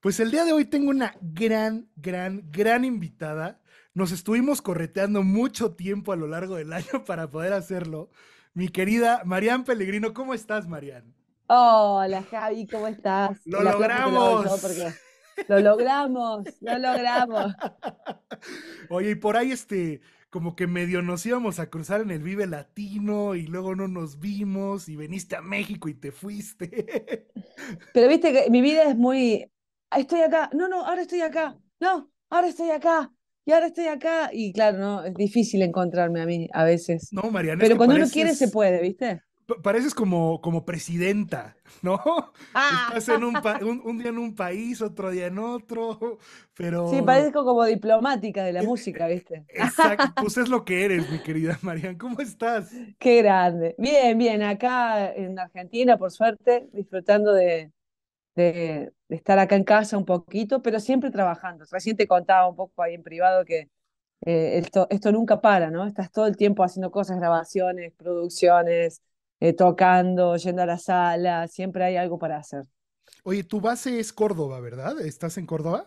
Pues el día de hoy tengo una gran, gran, gran invitada. Nos estuvimos correteando mucho tiempo a lo largo del año para poder hacerlo. Mi querida Marian Pellegrino, ¿cómo estás, Marian? Hola, Javi, ¿cómo estás? Lo logramos. Lo logramos, lo logramos. Oye, y por ahí este, como que medio nos íbamos a cruzar en el Vive Latino y luego no nos vimos y veniste a México y te fuiste. Pero viste que mi vida es muy, estoy acá, no, no, ahora estoy acá, no, ahora estoy acá, y ahora estoy acá. Y claro, no, es difícil encontrarme a mí a veces. No, Mariana. Pero es cuando uno quiere se puede, ¿viste? Pareces como, como presidenta, ¿no? Ah. Estás un, día en un país, otro día en otro, pero... Sí, parezco como diplomática de la música, ¿viste? Exacto, pues es lo que eres, mi querida Mariana. ¿Cómo estás? Qué grande. Bien, bien, acá en Argentina, por suerte, disfrutando de, de, estar acá en casa un poquito, pero siempre trabajando. Recién te contaba un poco ahí en privado que eh, esto, esto nunca para, ¿no? Estás todo el tiempo haciendo cosas, grabaciones, producciones, eh, tocando, yendo a la sala, siempre hay algo para hacer. Oye, tu base es Córdoba, ¿verdad? ¿Estás en Córdoba?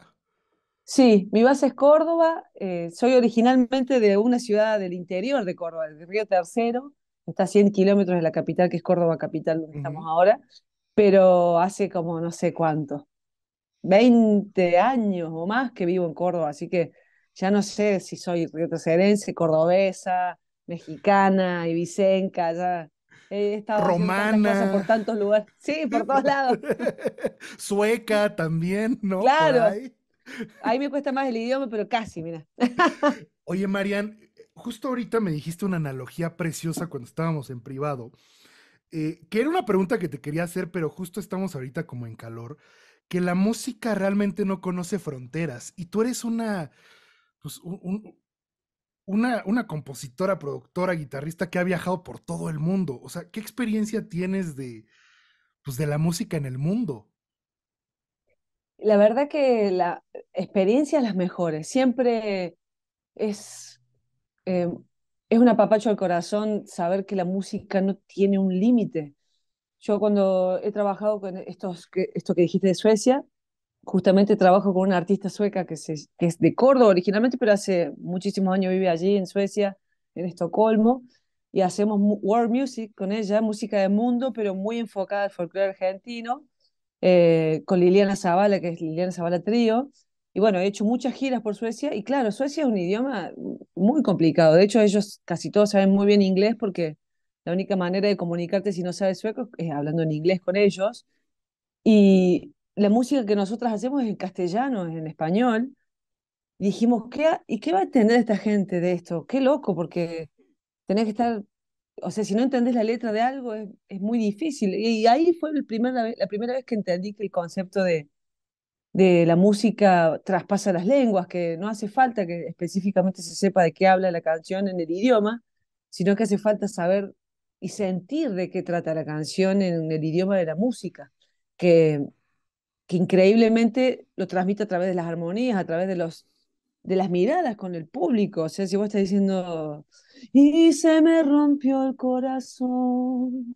Sí, mi base es Córdoba. Eh, soy originalmente de una ciudad del interior de Córdoba, del Río Tercero. Está a 100 kilómetros de la capital, que es Córdoba Capital, donde estamos ahora pero hace como no sé cuánto, 20 años o más que vivo en Córdoba, así que ya no sé si soy retrocedense, cordobesa, mexicana, ibicenca, ya he estado Romana. por tantos lugares, sí, por todos lados. Sueca también, ¿no? Claro. Ahí. ahí me cuesta más el idioma, pero casi, mira. Oye, Marian, justo ahorita me dijiste una analogía preciosa cuando estábamos en privado eh, que era una pregunta que te quería hacer, pero justo estamos ahorita como en calor, que la música realmente no conoce fronteras y tú eres una, pues, una, una compositora, productora, guitarrista que ha viajado por todo el mundo. O sea, ¿qué experiencia tienes de, pues, de la música en el mundo? La verdad que la eh, experiencia es las mejores. Eh, siempre es em, es un apapacho al corazón saber que la música no tiene un límite. Yo cuando he trabajado con estos, que, esto que dijiste de Suecia, justamente trabajo con una artista sueca que, es de Córdoba originalmente, pero hace muchísimos años vive allí en Suecia, en Estocolmo, y hacemos world music con ella, música de mundo, pero muy enfocada al folclore argentino, eh, con Liliana Zavala, que es Liliana Zavala Trío, y bueno, he hecho muchas giras por Suecia y claro, Suecia es un idioma muy complicado. De hecho, ellos casi todos saben muy bien inglés porque la única manera de comunicarte si no sabes sueco es hablando en inglés con ellos. Y la música que nosotros hacemos es en castellano, es en español. Y dijimos, ¿qué, ¿y qué va a entender esta gente de esto? Qué loco, porque tenés que estar, o sea, si no entendés la letra de algo es, muy difícil. Y, ahí fue el primer, la primera vez que entendí que el concepto de de la música traspasa las lenguas, que no hace falta que específicamente se sepa de qué habla la canción en el idioma, sino que hace falta saber y sentir de qué trata la canción en el idioma de la música, que, que increíblemente lo transmite a través de las armonías, a través de los de las miradas con el público. O sea, si vos estás diciendo, y se me rompió el corazón,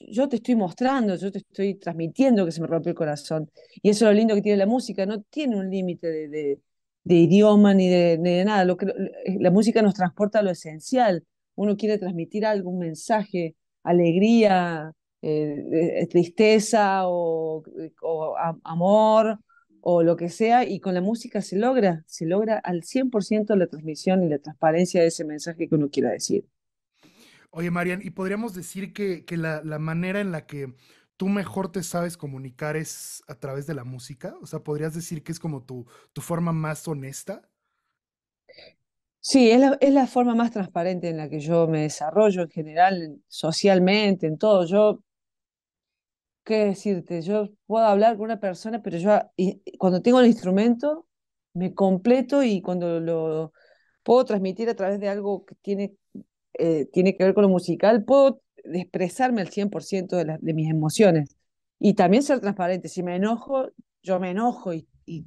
yo te estoy mostrando, yo te estoy transmitiendo que se me rompe el corazón. Y eso es lo lindo que tiene la música, no tiene un límite de, de, idioma ni de, de nada. Lo que, la música nos transporta a lo esencial. Uno quiere transmitir algún mensaje, alegría, eh, eh, tristeza o, o amor o lo que sea, y con la música se logra, se logra al 100% la transmisión y la transparencia de ese mensaje que uno quiera decir. Oye, Marian, ¿y podríamos decir que, la, manera en la que tú mejor te sabes comunicar es a través de la música? O sea, ¿podrías decir que es como tu, tu forma más honesta? Sí, es la, forma más transparente en la que yo me desarrollo en general, socialmente, en todo. Yo, ¿qué decirte? Yo puedo hablar con una persona, pero yo cuando tengo el instrumento me completo y cuando lo puedo transmitir a través de algo que tiene eh, tiene que ver con lo musical, puedo expresarme al 100% de, mis emociones y también ser transparente. Si me enojo, yo me enojo y, y,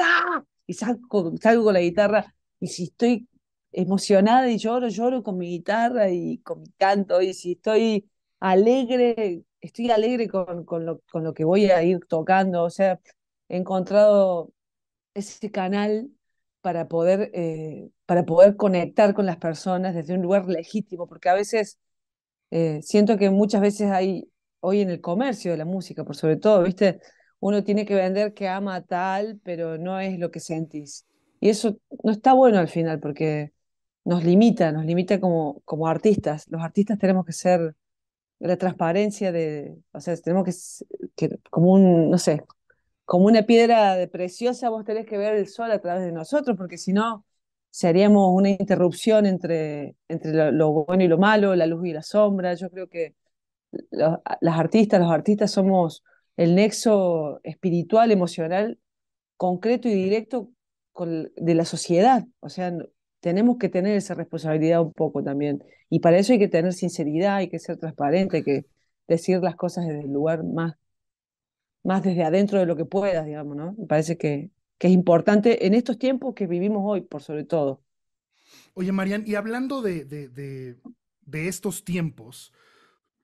¡ah! salgo, con la guitarra y si estoy emocionada y lloro, lloro con mi guitarra y con mi canto y si estoy alegre, estoy alegre con, lo, con lo que voy a ir tocando. O sea, he encontrado ese canal para poder, eh, para poder conectar con las personas desde un lugar legítimo, porque a veces eh, siento que muchas veces hay, hoy en el comercio de la música, por sobre todo, ¿viste? Uno tiene que vender que ama a tal, pero no es lo que sentís. Y eso no está bueno al final, porque nos limita, nos limita como, como artistas. Los artistas tenemos que ser la transparencia de, o sea, tenemos que, que como un, no sé, como una piedra de preciosa, vos tenés que ver el sol a través de nosotros, porque si no, seríamos una interrupción entre, entre lo, bueno y lo malo, la luz y la sombra. Yo creo que las artistas, los artistas somos el nexo espiritual, emocional, concreto y directo de la sociedad. O sea, tenemos que tener esa responsabilidad un poco también. Y para eso hay que tener sinceridad, hay que ser transparente, hay que decir las cosas desde el lugar más más desde adentro de lo que puedas, digamos, ¿no? Me parece que, que es importante en estos tiempos que vivimos hoy, por sobre todo. Oye, Marian, y hablando de, de, estos tiempos,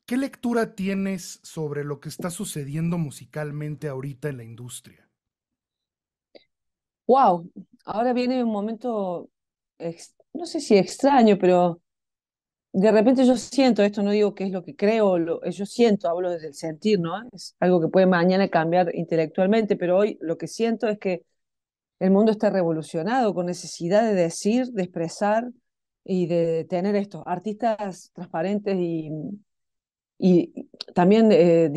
¿qué lectura tienes sobre lo que está sucediendo musicalmente ahorita en la industria? Wow, ahora viene un momento, no sé si extraño, pero de repente yo siento esto, no digo que es lo que creo, lo, yo siento, hablo desde el sentir, ¿no? Es algo que puede mañana cambiar intelectualmente, pero hoy lo que siento es que el mundo está revolucionado con necesidad de decir, de expresar y de tener estos artistas transparentes y, y también eh,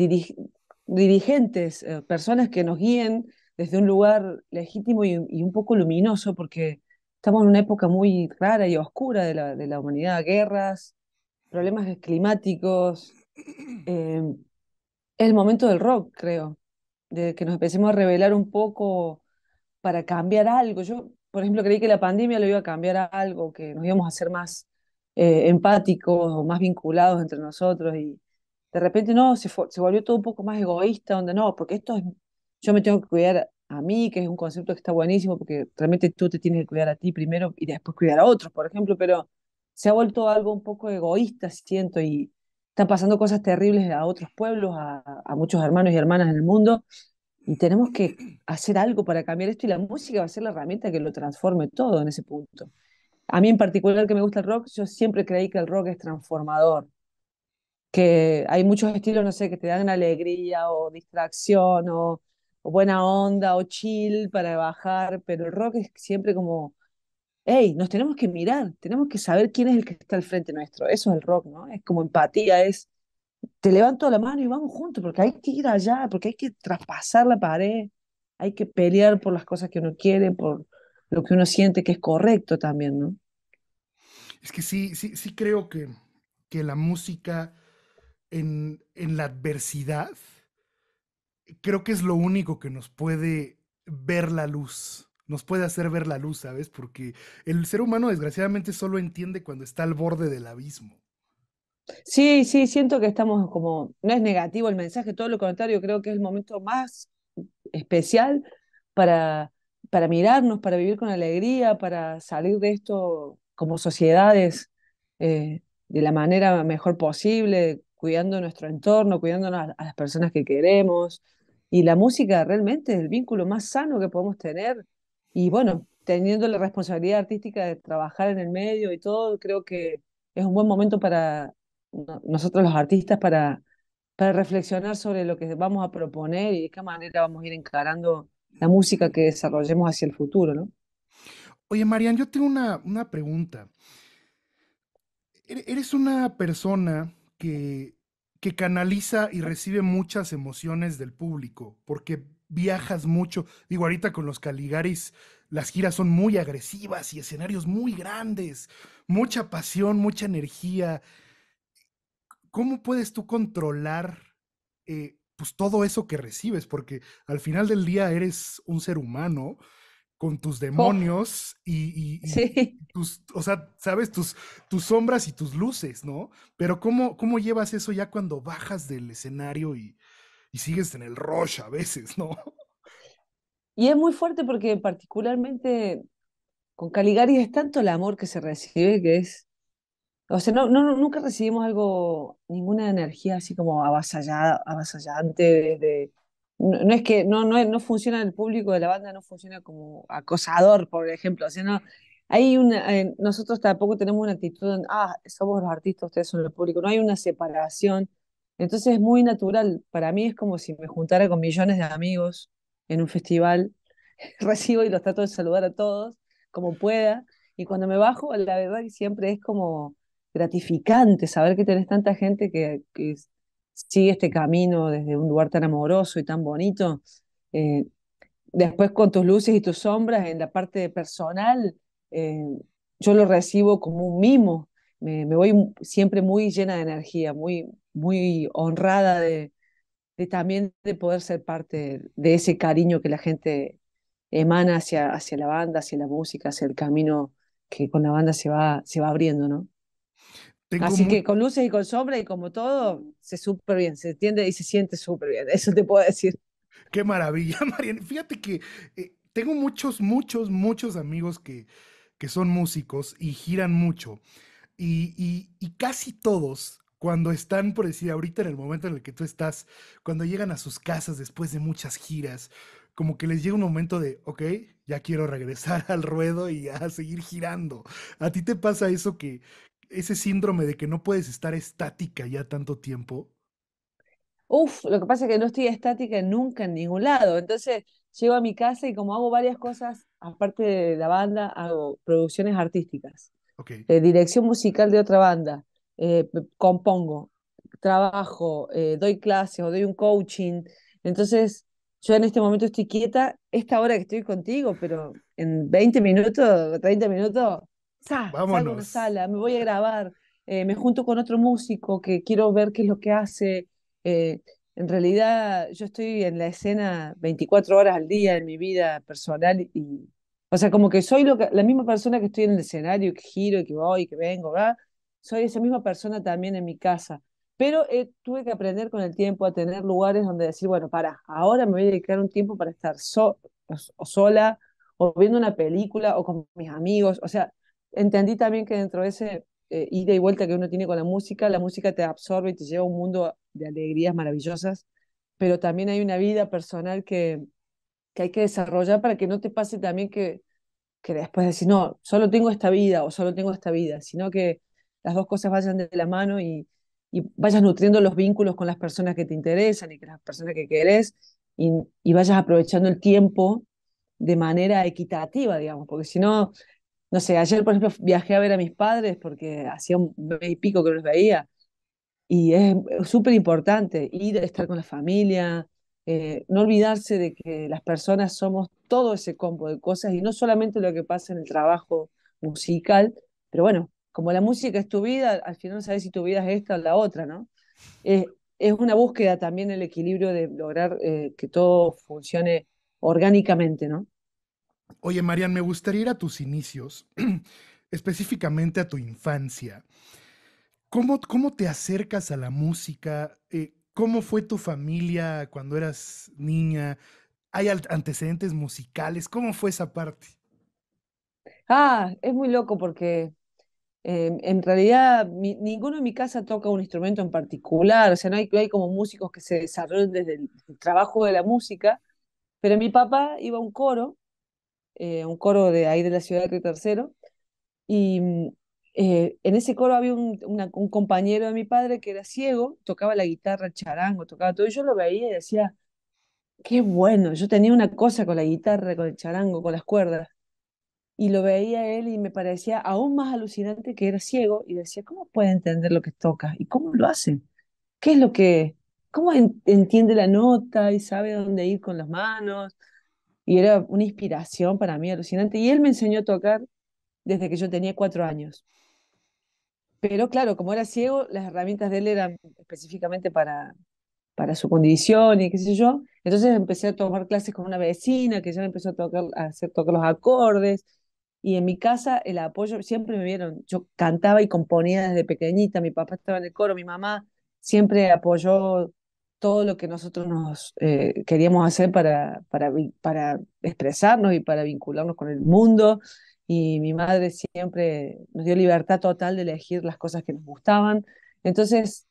dirigentes, eh, personas que nos guíen desde un lugar legítimo y, y un poco luminoso, porque Estamos en una época muy rara y oscura de la, de la humanidad, guerras, problemas climáticos. Em, es el momento del rock, creo, de que nos empecemos a revelar un poco para cambiar algo. Yo, por ejemplo, creí que la pandemia lo iba a cambiar algo, que nos íbamos a hacer más eh, empáticos o más vinculados entre nosotros y de repente no, se, se volvió todo un poco más egoísta, donde no, porque esto es, yo me tengo que cuidar a mí, que es un concepto que está buenísimo porque realmente tú te tienes que cuidar a ti primero y después cuidar a otros, por ejemplo, pero se ha vuelto algo un poco egoísta, siento, y están pasando cosas terribles a otros pueblos, a, muchos hermanos y hermanas en el mundo, y tenemos que hacer algo para cambiar esto y la música va a ser la herramienta que lo transforme todo en ese punto. A mí en particular que me gusta el rock, yo siempre creí que el rock es transformador, que hay muchos estilos, no sé, que te dan alegría o distracción o o buena onda o chill para bajar, pero el rock es siempre como, hey, nos tenemos que mirar, tenemos que saber quién es el que está al frente nuestro. Eso es el rock, ¿no? Es como empatía, es, te levanto la mano y vamos juntos, porque hay que ir allá, porque hay que traspasar la pared, hay que pelear por las cosas que uno quiere, por lo que uno siente que es correcto también, ¿no? Es que sí, sí, sí creo que, que la música en, en la adversidad creo que es lo único que nos puede ver la luz, nos puede hacer ver la luz, ¿sabes? Porque el ser humano desgraciadamente solo entiende cuando está al borde del abismo. Sí, sí, siento que estamos como, no es negativo el mensaje, todo lo contrario, creo que es el momento más especial para, para mirarnos, para vivir con alegría, para salir de esto como sociedades eh, de la manera mejor posible, cuidando nuestro entorno, cuidándonos a las personas que queremos, y la música realmente es el vínculo más sano que podemos tener. Y bueno, teniendo la responsabilidad artística de trabajar en el medio y todo, creo que es un buen momento para nosotros los artistas para, para reflexionar sobre lo que vamos a proponer y de qué manera vamos a ir encarando la música que desarrollemos hacia el futuro, ¿no? Oye, Marian, yo tengo una, una pregunta. E-, eres una persona que que canaliza y recibe muchas emociones del público, porque viajas mucho. Digo, ahorita con los Caligaris, las giras son muy agresivas y escenarios muy grandes, mucha pasión, mucha energía. ¿Cómo puedes tú controlar eh, pues todo eso que recibes? Porque al final del día eres un ser humano con tus demonios y, tus, o sea, sabes, tus, tus sombras y tus luces, ¿no? Pero ¿cómo, cómo llevas eso ya cuando bajas del escenario y, sigues en el rush a veces, ¿no? Y es muy fuerte porque particularmente con Caligari es tanto el amor que se recibe que es... O sea, no, no nunca recibimos algo, ninguna energía así como avasallada, avasallante desde no, es que no, no, no funciona el público de la banda, no funciona como acosador, por ejemplo. hay una, eh, nosotros tampoco tenemos una actitud en, ah, somos los artistas, ustedes son el público. No hay una separación. Entonces es muy natural. Para mí es como si me juntara con millones de amigos en un festival. Recibo y los trato de saludar a todos como pueda. Y cuando me bajo, la verdad que siempre es como gratificante saber que tenés tanta gente que, que, sigue este camino desde un lugar tan amoroso y tan bonito. Eh, después con tus luces y tus sombras en la parte personal, eh, yo lo recibo como un mimo. Me, voy siempre muy llena de energía, muy, muy honrada de, de, también de poder ser parte de ese cariño que la gente emana hacia, hacia la banda, hacia la música, hacia el camino que con la banda se va, se va abriendo, ¿no? Así que con luces y con sombra y como todo, se súper bien, se entiende y se siente súper bien, eso te puedo decir. Qué maravilla, Mariana! Fíjate que eh, tengo muchos, muchos, muchos amigos que, que son músicos y giran mucho. Y, y, y, casi todos, cuando están, por decir, ahorita en el momento en el que tú estás, cuando llegan a sus casas después de muchas giras, como que les llega un momento de, ok, ya quiero regresar al ruedo y a seguir girando. ¿A ti te pasa eso que, ese síndrome de que no puedes estar estática ya tanto tiempo? Uf, lo que pasa es que no estoy estática nunca en ningún lado. Entonces, llego a mi casa y como hago varias cosas, aparte de la banda, hago producciones artísticas. Eh, dirección musical de otra banda. Eh, compongo, trabajo, eh, doy clases o doy un coaching. Entonces, yo en este momento estoy quieta, esta hora que estoy contigo, pero en 20 minutos, 30 minutos, vamos a sala, me voy a grabar, eh, me junto con otro músico que quiero ver qué es lo que hace. Eh, en realidad, yo estoy en la escena 24 horas al día en mi vida personal y, o sea, como que soy la misma persona que estoy en el escenario, que giro, que voy, que vengo, ¿verdad? Soy esa misma persona también en mi casa. Pero eh, tuve que aprender con el tiempo a tener lugares donde decir, bueno, para, ahora me voy a dedicar un tiempo para estar so o sola o viendo una película o con mis amigos. O sea, entendí también que dentro de ese eh, ida y vuelta que uno tiene con la música, la música te absorbe y te lleva a un mundo de alegrías maravillosas, pero también hay una vida personal que, que hay que desarrollar para que no te pase también que, que después decir, no, solo tengo esta vida o solo tengo esta vida, sino que las dos cosas vayan de la mano y, y vayas nutriendo los vínculos con las personas que te interesan y con las personas que querés y, y, vayas aprovechando el tiempo de manera equitativa, digamos, porque si no, no sé, ayer, por ejemplo, viajé a ver a mis padres porque hacía un mes y pico que no los veía. Y es súper importante ir, a estar con la familia, eh, no olvidarse de que las personas somos todo ese combo de cosas y no solamente lo que pasa en el trabajo musical, pero bueno, como la música es tu vida, al final no sabes si tu vida es esta o la otra, ¿no? Eh, es una búsqueda también el equilibrio de lograr eh, que todo funcione orgánicamente, ¿no? Oye, Marian, me gustaría ir a tus inicios, específicamente a tu infancia. ¿Cómo, cómo te acercas a la música? Eh, ¿Cómo fue tu familia cuando eras niña? ¿Hay antecedentes musicales? ¿Cómo fue esa parte? Ah, es muy loco porque em, en realidad ninguno en mi casa toca un instrumento en particular, o sea, no hay, como músicos que se desarrollen desde el, trabajo de la música, pero mi papá iba a un coro eh, un coro de ahí de la ciudad de Río Tercero, y mm, eh, en ese coro había un, compañero de mi padre que era ciego, tocaba la guitarra, charango, tocaba todo, y yo lo veía y decía, qué bueno, yo tenía una cosa con la guitarra, con el charango, con las cuerdas, y lo veía él y me parecía aún más alucinante que era ciego, y decía, ¿cómo puede entender lo que toca? ¿Y cómo lo hace? ¿Qué es lo que, cómo entiende la nota y sabe dónde ir con las manos? y era una inspiración para mí alucinante. Y él me enseñó a tocar desde que yo tenía cuatro años. Pero claro, como era ciego, las herramientas de él eran específicamente para, para su condición y qué sé yo. Entonces empecé a tomar clases con una vecina que ya me empezó a, tocar, a hacer tocar los acordes. Y en mi casa el apoyo, siempre me vieron, yo cantaba y componía desde pequeñita, mi papá estaba en el coro, mi mamá siempre apoyó todo lo que nosotros nos eh, queríamos hacer para, para, para expresarnos y para vincularnos con el mundo. Y mi madre siempre nos dio libertad total de elegir las cosas que nos gustaban. Entonces,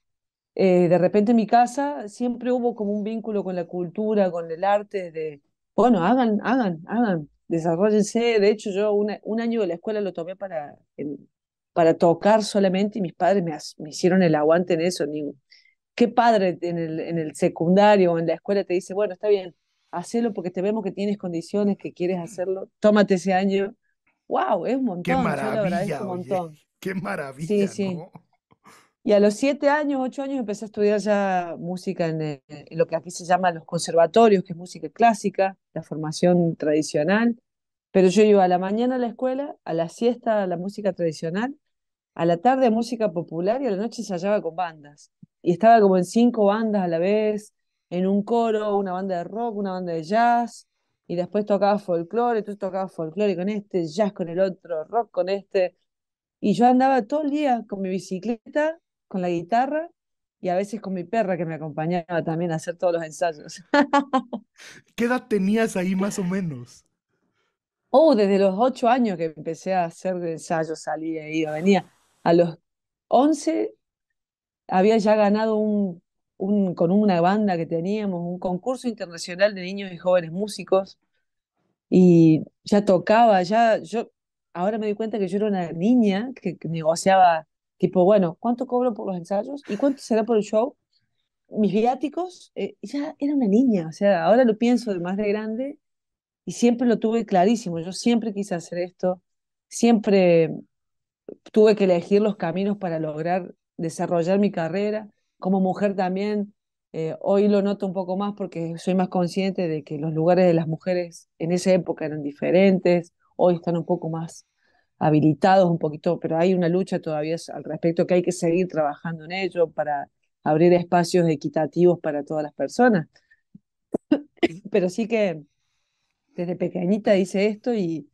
eh, de repente en mi casa siempre hubo como un vínculo con la cultura, con el arte, de, bueno, hagan, hagan, hagan, desarrollense. De hecho, yo un año de la escuela lo tomé para, para tocar solamente y mis padres me, me hicieron el aguante en eso. Ni, qué padre en el, secundario o en la escuela te dice, bueno, está bien, hacelo porque te vemos que tienes condiciones, que quieres mm. hacerlo, tómate ese año. ¡Wow! Es un montón. ¡Qué maravilla! ¡Qué maravilla! Sí, sí. Y a los siete años, ocho años empecé a estudiar ya música eh, en, lo que aquí se llama los conservatorios, que es música clásica, la formación tradicional. Pero yo iba a la mañana a la escuela, a la siesta a la música tradicional, a la tarde a música popular y a la noche ensayaba con bandas y estaba como en cinco bandas a la vez, en un coro, una banda de rock, una banda de jazz, y después tocaba folclore, entonces tocaba folclore con este, jazz con el otro, rock con este, y yo andaba todo el día con mi bicicleta, con la guitarra, y a veces con mi perra que me acompañaba también a hacer todos los ensayos. ¿Qué edad tenías ahí más o menos? Oh, desde los ocho años que empecé a hacer ensayos, salía, iba, venía. A los once había ya ganado un, un, con una banda que teníamos un concurso internacional de niños y jóvenes músicos y ya tocaba, ya yo ahora me di cuenta que yo era una niña que, negociaba tipo, bueno, ¿cuánto cobro por los ensayos? ¿Y cuánto será por el show? Mis viáticos, eh, ya era una niña, o sea, ahora lo pienso de más de grande y siempre lo tuve clarísimo, yo siempre quise hacer esto, siempre tuve que elegir los caminos para lograr desarrollar mi carrera. Como mujer también, eh, hoy lo noto un poco más porque soy más consciente de que los lugares de las mujeres en esa época eran diferentes, hoy están un poco más habilitados un poquito, pero hay una lucha todavía al respecto que hay que seguir trabajando en ello para abrir espacios equitativos para todas las personas. pero sí que desde pequeñita hice esto y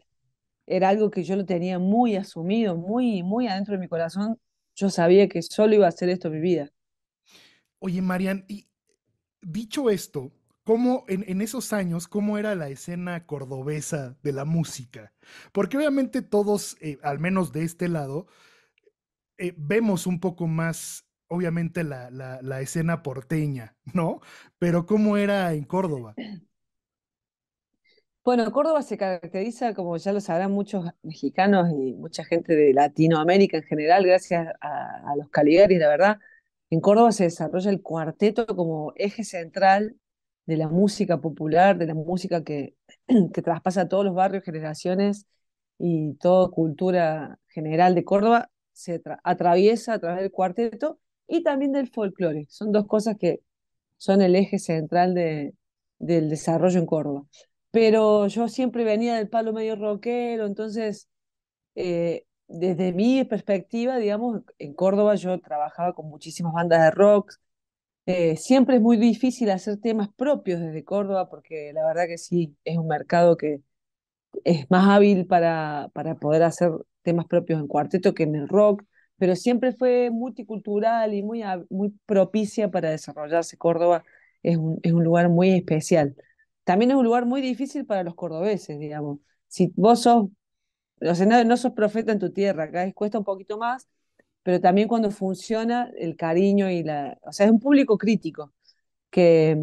era algo que yo lo tenía muy asumido, muy, muy adentro de mi corazón, yo sabía que solo iba a hacer esto mi vida. Oye, Marian, y dicho esto, ¿cómo en, esos años, cómo era la escena cordobesa de la música? Porque obviamente todos, eh, al menos de este lado, eh, vemos un poco más, obviamente, la escena porteña, ¿no? Pero ¿cómo era en Córdoba? Bueno, Córdoba se caracteriza, como ya lo sabrán muchos mexicanos y mucha gente de Latinoamérica en general, gracias a, los Caligari, la verdad. En Córdoba se desarrolla el cuarteto como eje central de la música popular, de la música que, que traspasa todos los barrios, generaciones y toda cultura general de Córdoba, se atraviesa a través del cuarteto y también del folclore. Son dos cosas que son el eje central del desarrollo en Córdoba pero yo siempre venía del palo medio rockero, entonces, eh, desde mi perspectiva, digamos, en Córdoba yo trabajaba con muchísimas bandas de rock, eh, siempre es muy difícil hacer temas propios desde Córdoba, porque la verdad que sí, es un mercado que es más hábil para, para poder hacer temas propios en cuarteto que en el rock, pero siempre fue multicultural y muy, muy propicia para desarrollarse Córdoba. Es es un lugar muy especial también es un lugar muy difícil para los cordobeses, digamos. Si vos sos, o sea, no, sos profeta en tu tierra, acá es cuesta un poquito más, pero también cuando funciona el cariño y la... O sea, es un público crítico, que,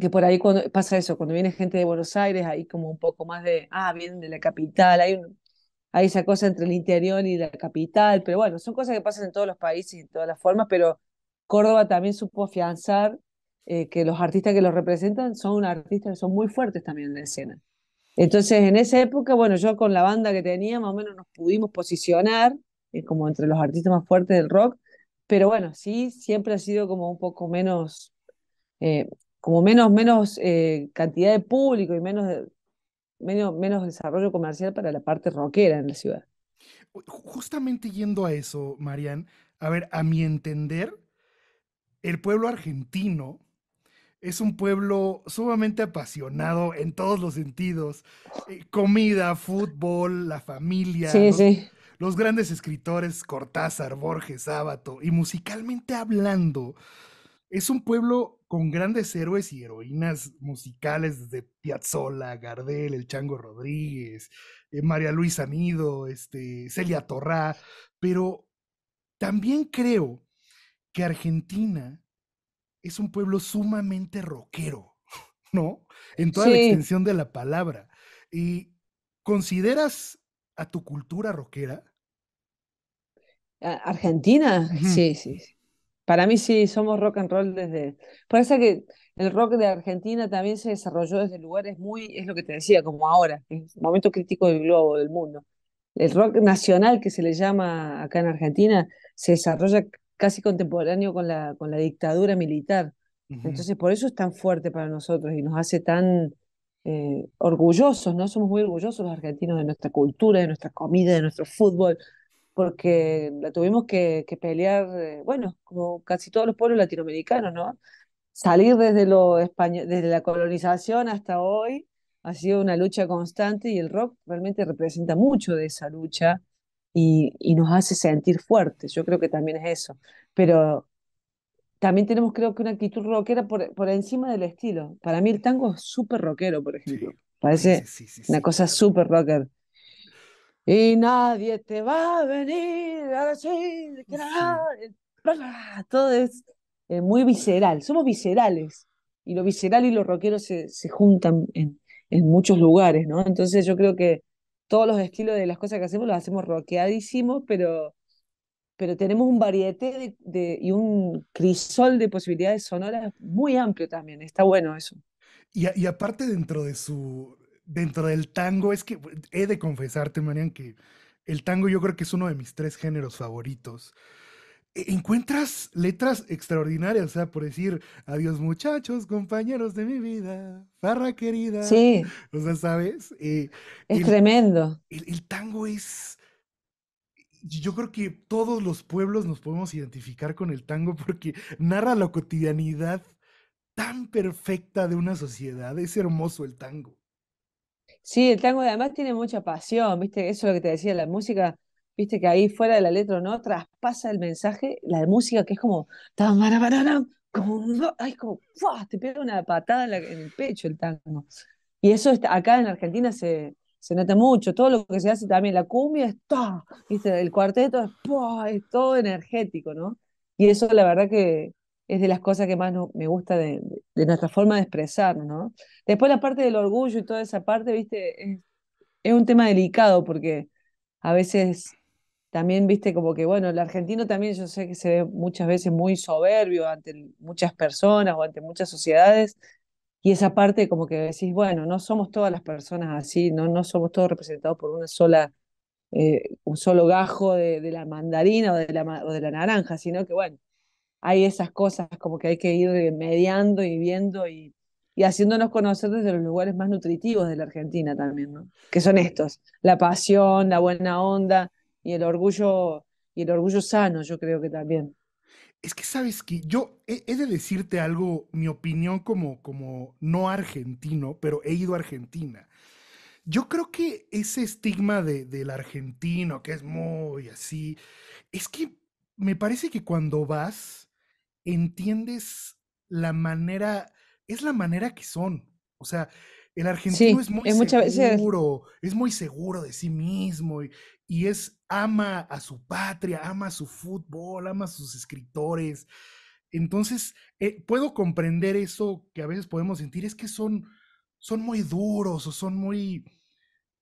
que por ahí cuando pasa eso, cuando viene gente de Buenos Aires, hay como un poco más de, ah, vienen de la capital, hay, hay esa cosa entre el interior y la capital, pero bueno, son cosas que pasan en todos los países y en todas las formas, pero Córdoba también supo afianzar eh, que los artistas que los representan son artistas que son muy fuertes también en la escena. Entonces, en esa época, bueno, yo con la banda que tenía, más o menos nos pudimos posicionar eh, como entre los artistas más fuertes del rock, pero bueno, sí, siempre ha sido como un poco menos, eh, como menos, menos cantidad de público y menos, menos, menos desarrollo comercial para la parte rockera en la ciudad. Justamente yendo a eso, Marian, a ver, a mi entender, el pueblo argentino es un pueblo sumamente apasionado en todos los sentidos. Eh, comida, fútbol, la familia. los, grandes escritores Cortázar, Borges, Sábato. Y musicalmente hablando, es un pueblo con grandes héroes y heroínas musicales desde Piazzola, Gardel, El Chango Rodríguez, eh, María Luisa Nido, este, Celia Torrá. Pero también creo que Argentina es un pueblo sumamente rockero, ¿no? En toda la extensión de la palabra. ¿Y consideras a tu cultura rockera? Argentina, sí, sí. Para mí sí, somos rock and roll desde... Parece que el rock de Argentina también se desarrolló desde lugares muy, es lo que te decía, como ahora, es momento crítico del globo, del mundo. El rock nacional que se le llama acá en Argentina se desarrolla casi contemporáneo con la, con la dictadura militar. Entonces, por eso es tan fuerte para nosotros y nos hace tan eh, orgullosos, ¿no? Somos muy orgullosos los argentinos de nuestra cultura, de nuestra comida, de nuestro fútbol, porque la tuvimos que, pelear, eh, bueno, como casi todos los pueblos latinoamericanos, ¿no? Salir desde, lo desde la colonización hasta hoy ha sido una lucha constante y el rock realmente representa mucho de esa lucha y, nos hace sentir fuertes. Yo creo que también es eso. Pero también tenemos, creo que, una actitud rockera por, por encima del estilo. Para mí el tango es súper rockero, por ejemplo. Parece una cosa súper rocker. Y nadie te va a venir a decir que nada. Todo es eh, muy visceral. Somos viscerales. Y lo visceral y lo rockero se, juntan en, en muchos lugares, ¿no? Entonces yo creo que todos los estilos de las cosas que hacemos los hacemos rockeadísimos, pero, pero tenemos un variete de, y un crisol de posibilidades sonoras muy amplio también. Está bueno eso. Y, aparte dentro de su, dentro del tango, es que he de confesarte, Marian, que el tango yo creo que es uno de mis tres géneros favoritos. E-, encuentras letras extraordinarias, o sea, por decir, adiós muchachos, compañeros de mi vida, farra querida. Sí. O sea, ¿sabes? Eh, es tremendo. El, el, tango es... Yo creo que todos los pueblos nos podemos identificar con el tango porque narra la cotidianidad tan perfecta de una sociedad. Es hermoso el tango. Sí, el tango además tiene mucha pasión, ¿viste? Eso es lo que te decía, la música viste que ahí fuera de la letra no, traspasa el mensaje, la de música que es como, como, ay, como te pega una patada en, el pecho el tango. Y eso acá en Argentina se, se nota mucho, todo lo que se hace también, la cumbia es ¿viste? el cuarteto es, es todo energético, ¿no? Y eso la verdad que es de las cosas que más me gusta de, nuestra forma de expresarnos, ¿no? Después la parte del orgullo y toda esa parte, viste, es, es un tema delicado porque a veces también, viste, como que, bueno, el argentino también yo sé que se ve muchas veces muy soberbio ante muchas personas o ante muchas sociedades, y esa parte como que decís, bueno, no somos todas las personas así, no, no somos todos representados por una sola, eh, un solo gajo de, la mandarina o de la, de la naranja, sino que, bueno, hay esas cosas como que hay que ir mediando y viendo y, y haciéndonos conocer desde los lugares más nutritivos de la Argentina también, ¿no? Que son estos, la pasión, la buena onda, y el orgullo, y el orgullo sano, yo creo que también. Es que sabes que yo he, de decirte algo, mi opinión como, como no argentino, pero he ido a Argentina. Yo creo que ese estigma de, del argentino, que es muy así, es que me parece que cuando vas, entiendes la manera, es la manera que son. O sea, el argentino es muy seguro, es muy seguro de sí mismo y, y es ama a su patria, ama su fútbol, ama a sus escritores. Entonces, eh, puedo comprender eso que a veces podemos sentir, es que son, son muy duros o son muy,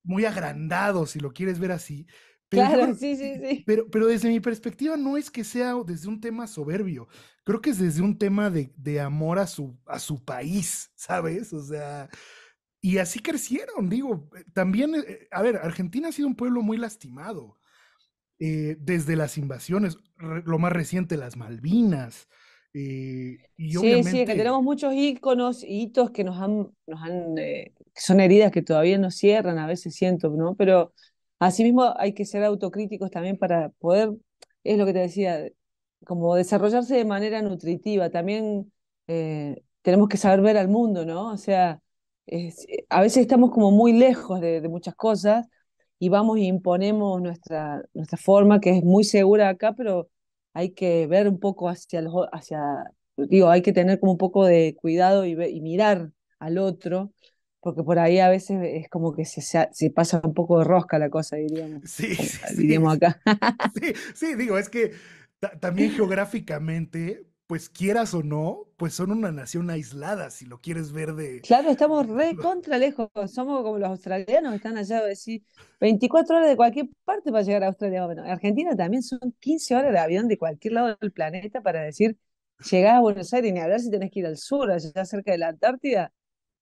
muy agrandados, si lo quieres ver así. Pero, claro, sí, sí, sí. Pero, desde mi perspectiva no es que sea desde un tema soberbio, creo que es desde un tema de, de amor a su, a su país, ¿sabes? O sea, y así crecieron, digo, eh, también, eh, a ver, Argentina ha sido un pueblo muy lastimado eh, desde las invasiones, lo más reciente, las Malvinas. sí, sí, que tenemos muchos íconos, hitos que nos han, nos han son heridas que todavía no cierran, a veces siento, ¿no? Pero asimismo hay que ser autocríticos también para poder, es lo que te decía, como desarrollarse de manera nutritiva. También tenemos que saber ver al mundo, ¿no? O sea, eh, a veces estamos como muy lejos de, muchas cosas y vamos e imponemos nuestra, nuestra forma, que es muy segura acá, pero hay que ver un poco hacia, los, hacia digo, hay que tener como un poco de cuidado y, mirar al otro, porque por ahí a veces es como que se, se pasa un poco de rosca la cosa, diríamos. sí diríamos acá. Sí, sí, digo, es que también geográficamente pues quieras o no, pues son una nación aislada, si lo quieres ver de... Claro, estamos re contra lejos, somos como los australianos, están allá, decir, 24 horas de cualquier parte para llegar a Australia. Bueno, Argentina también son 15 horas de avión de cualquier lado del planeta para decir, llegás a Buenos Aires, ni hablar si tenés que ir al sur, allá cerca de la Antártida.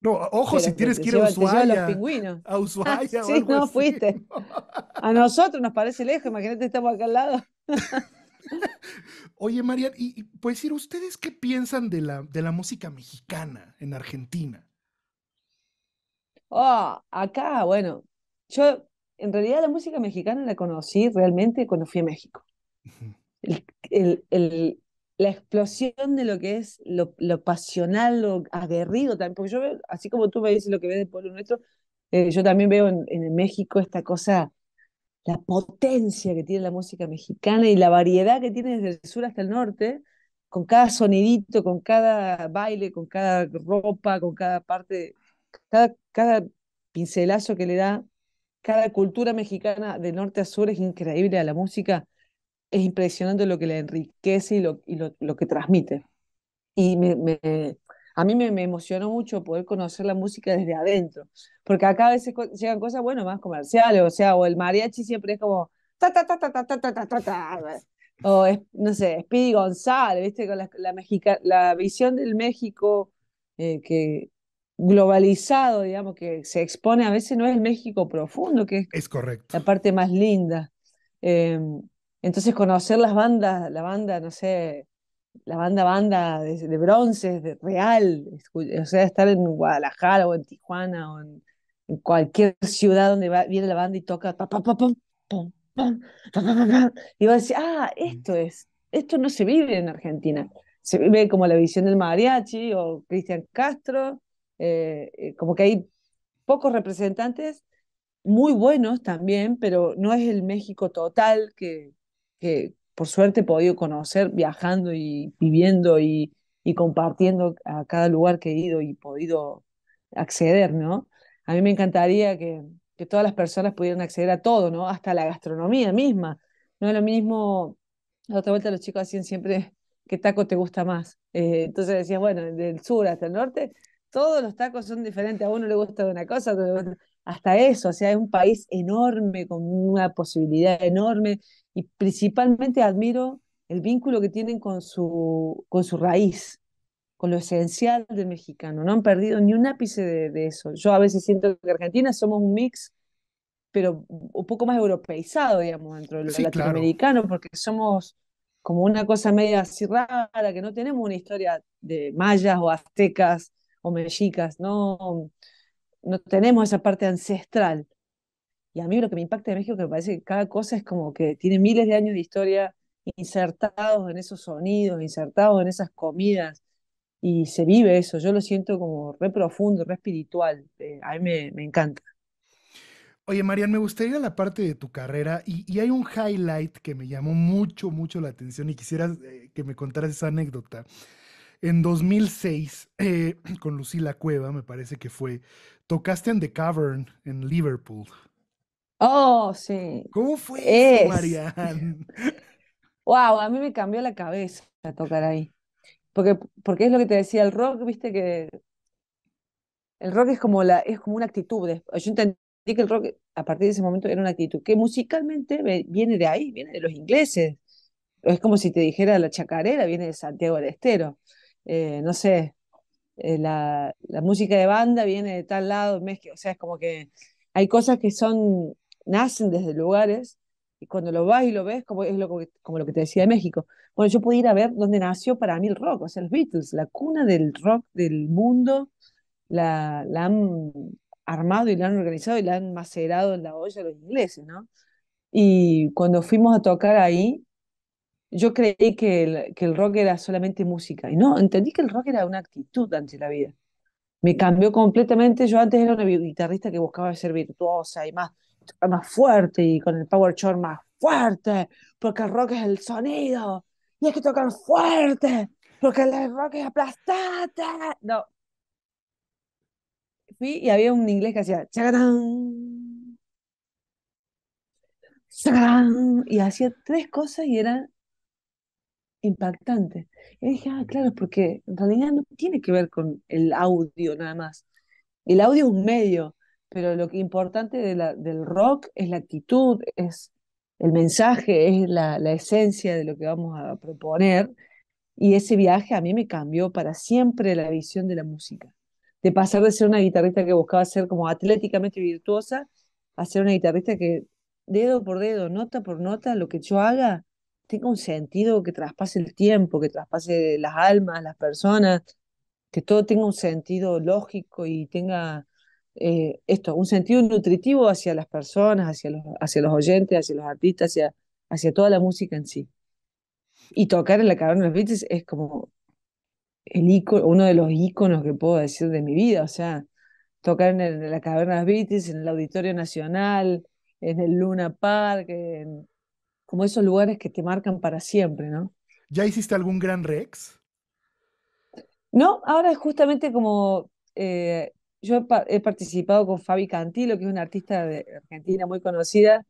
No, ojo, si tienes que ir a Ushuaia. a Ushuaia. sí, no fuiste. a nosotros nos parece lejos, imagínate, estamos acá al lado. Oye, Marian, y, pues decir, ¿ustedes qué piensan de la, de la música mexicana en Argentina? Oh, acá, bueno, yo en realidad la música mexicana la conocí realmente cuando fui a México. la explosión de lo que es lo, pasional, lo aguerrido también, porque yo veo, así como tú me dices lo que ves del pueblo nuestro, eh, yo también veo en, en México esta cosa la potencia que tiene la música mexicana y la variedad que tiene desde el sur hasta el norte, con cada sonidito, con cada baile, con cada ropa, con cada parte, cada, pincelazo que le da, cada cultura mexicana de norte a sur es increíble a la música, es impresionante lo que la enriquece y lo, que transmite. Y me, a mí me, emocionó mucho poder conocer la música desde adentro, porque acá a veces llegan cosas, bueno, más comerciales, o sea, o el mariachi siempre es como, o es, no sé, Speedy González, viste, con la, visión del México que globalizado, digamos, que se expone a veces no es el México profundo, que es, correcto. la parte más linda. entonces conocer las bandas, la banda, no sé, la banda banda de, bronce, de real, o sea, estar en Guadalajara o en Tijuana o en, cualquier ciudad donde viene la banda y toca, pa, y va a decir, ah, esto es, esto no se vive en Argentina, se vive como la visión del mariachi o Cristian Castro, eh, eh, como que hay pocos representantes muy buenos también, pero no es el México total que, por suerte he podido conocer viajando y viviendo y, compartiendo a cada lugar que he ido y podido acceder, ¿no? A mí me encantaría que, todas las personas pudieran acceder a todo, ¿no? Hasta la gastronomía misma. No es lo mismo, la otra vuelta los chicos hacían siempre qué taco te gusta más. Eh, entonces decías, bueno, del sur hasta el norte, todos los tacos son diferentes, a uno le gusta una cosa, hasta eso, o sea, es un país enorme, con una posibilidad enorme, y principalmente admiro el vínculo que tienen con su, con su raíz, con lo esencial del mexicano. No han perdido ni un ápice de, eso. Yo a veces siento que Argentina somos un mix, pero un poco más europeizado, digamos, dentro de lo latinoamericano, porque somos como una cosa media así rara, que no tenemos una historia de mayas o aztecas o mexicas, no, no tenemos esa parte ancestral. Y a mí lo que me impacta de México, que me parece que cada cosa es como que tiene miles de años de historia insertados en esos sonidos, insertados en esas comidas, y se vive eso. Yo lo siento como re profundo, re espiritual. Eh, a mí me, encanta. Oye, Marian, me gustaría la parte de tu carrera y, hay un highlight que me llamó mucho, mucho la atención y quisiera eh, que me contaras esa anécdota. En 2006, eh, con Lucila Cueva, me parece que fue, tocaste en The Cavern en Liverpool. Oh, sí. ¿Cómo fue eso, Wow, a mí me cambió la cabeza tocar ahí. Porque, porque es lo que te decía, el rock, viste que el rock es como, la, es como una actitud. yo entendí que el rock a partir de ese momento era una actitud que musicalmente viene de ahí, viene de los ingleses. Es como si te dijera la chacarera, viene de Santiago del Estero. Eh, no sé, eh, la, música de banda viene de tal lado, O sea, es como que hay cosas que son nacen desde lugares y cuando lo vas y lo ves, como es lo, como lo que te decía de México. Bueno, yo pude ir a ver dónde nació para mí el rock, o sea, los Beatles, la cuna del rock del mundo, la, la han armado y la han organizado y la han macerado en la olla los ingleses, ¿no? Y cuando fuimos a tocar ahí, yo creí que el, que el rock era solamente música. Y no, entendí que el rock era una actitud ante la vida. Me cambió completamente. Yo antes era una guitarrista que buscaba ser virtuosa y más más fuerte y con el power chord más fuerte, porque el rock es el sonido, y hay que tocar fuerte, porque el rock es aplastante. No. Fui y había un inglés que hacía y hacía tres cosas y era impactante. Y dije, ah, claro, porque en realidad no tiene que ver con el audio nada más. El audio es un medio, pero lo que importante de la, del rock es la actitud, es el mensaje, es la, la esencia de lo que vamos a proponer. Y ese viaje a mí me cambió para siempre la visión de la música. De pasar de ser una guitarrista que buscaba ser como atléticamente virtuosa a ser una guitarrista que dedo por dedo, nota por nota, lo que yo haga tenga un sentido que traspase el tiempo, que traspase las almas, las personas, que todo tenga un sentido lógico y tenga eh, esto, un sentido nutritivo hacia las personas, hacia los, hacia los oyentes, hacia los artistas, hacia, hacia toda la música en sí. Y tocar en la caverna de los es como el icono, uno de los iconos que puedo decir de mi vida, o sea, tocar en, la caverna de los en el Auditorio Nacional, en el Luna Park, como esos lugares que te marcan para siempre, ¿no? ¿Ya hiciste algún gran Rex? No, ahora es justamente como eh, yo he, participado con Fabi Cantilo, que es una artista de Argentina muy conocida.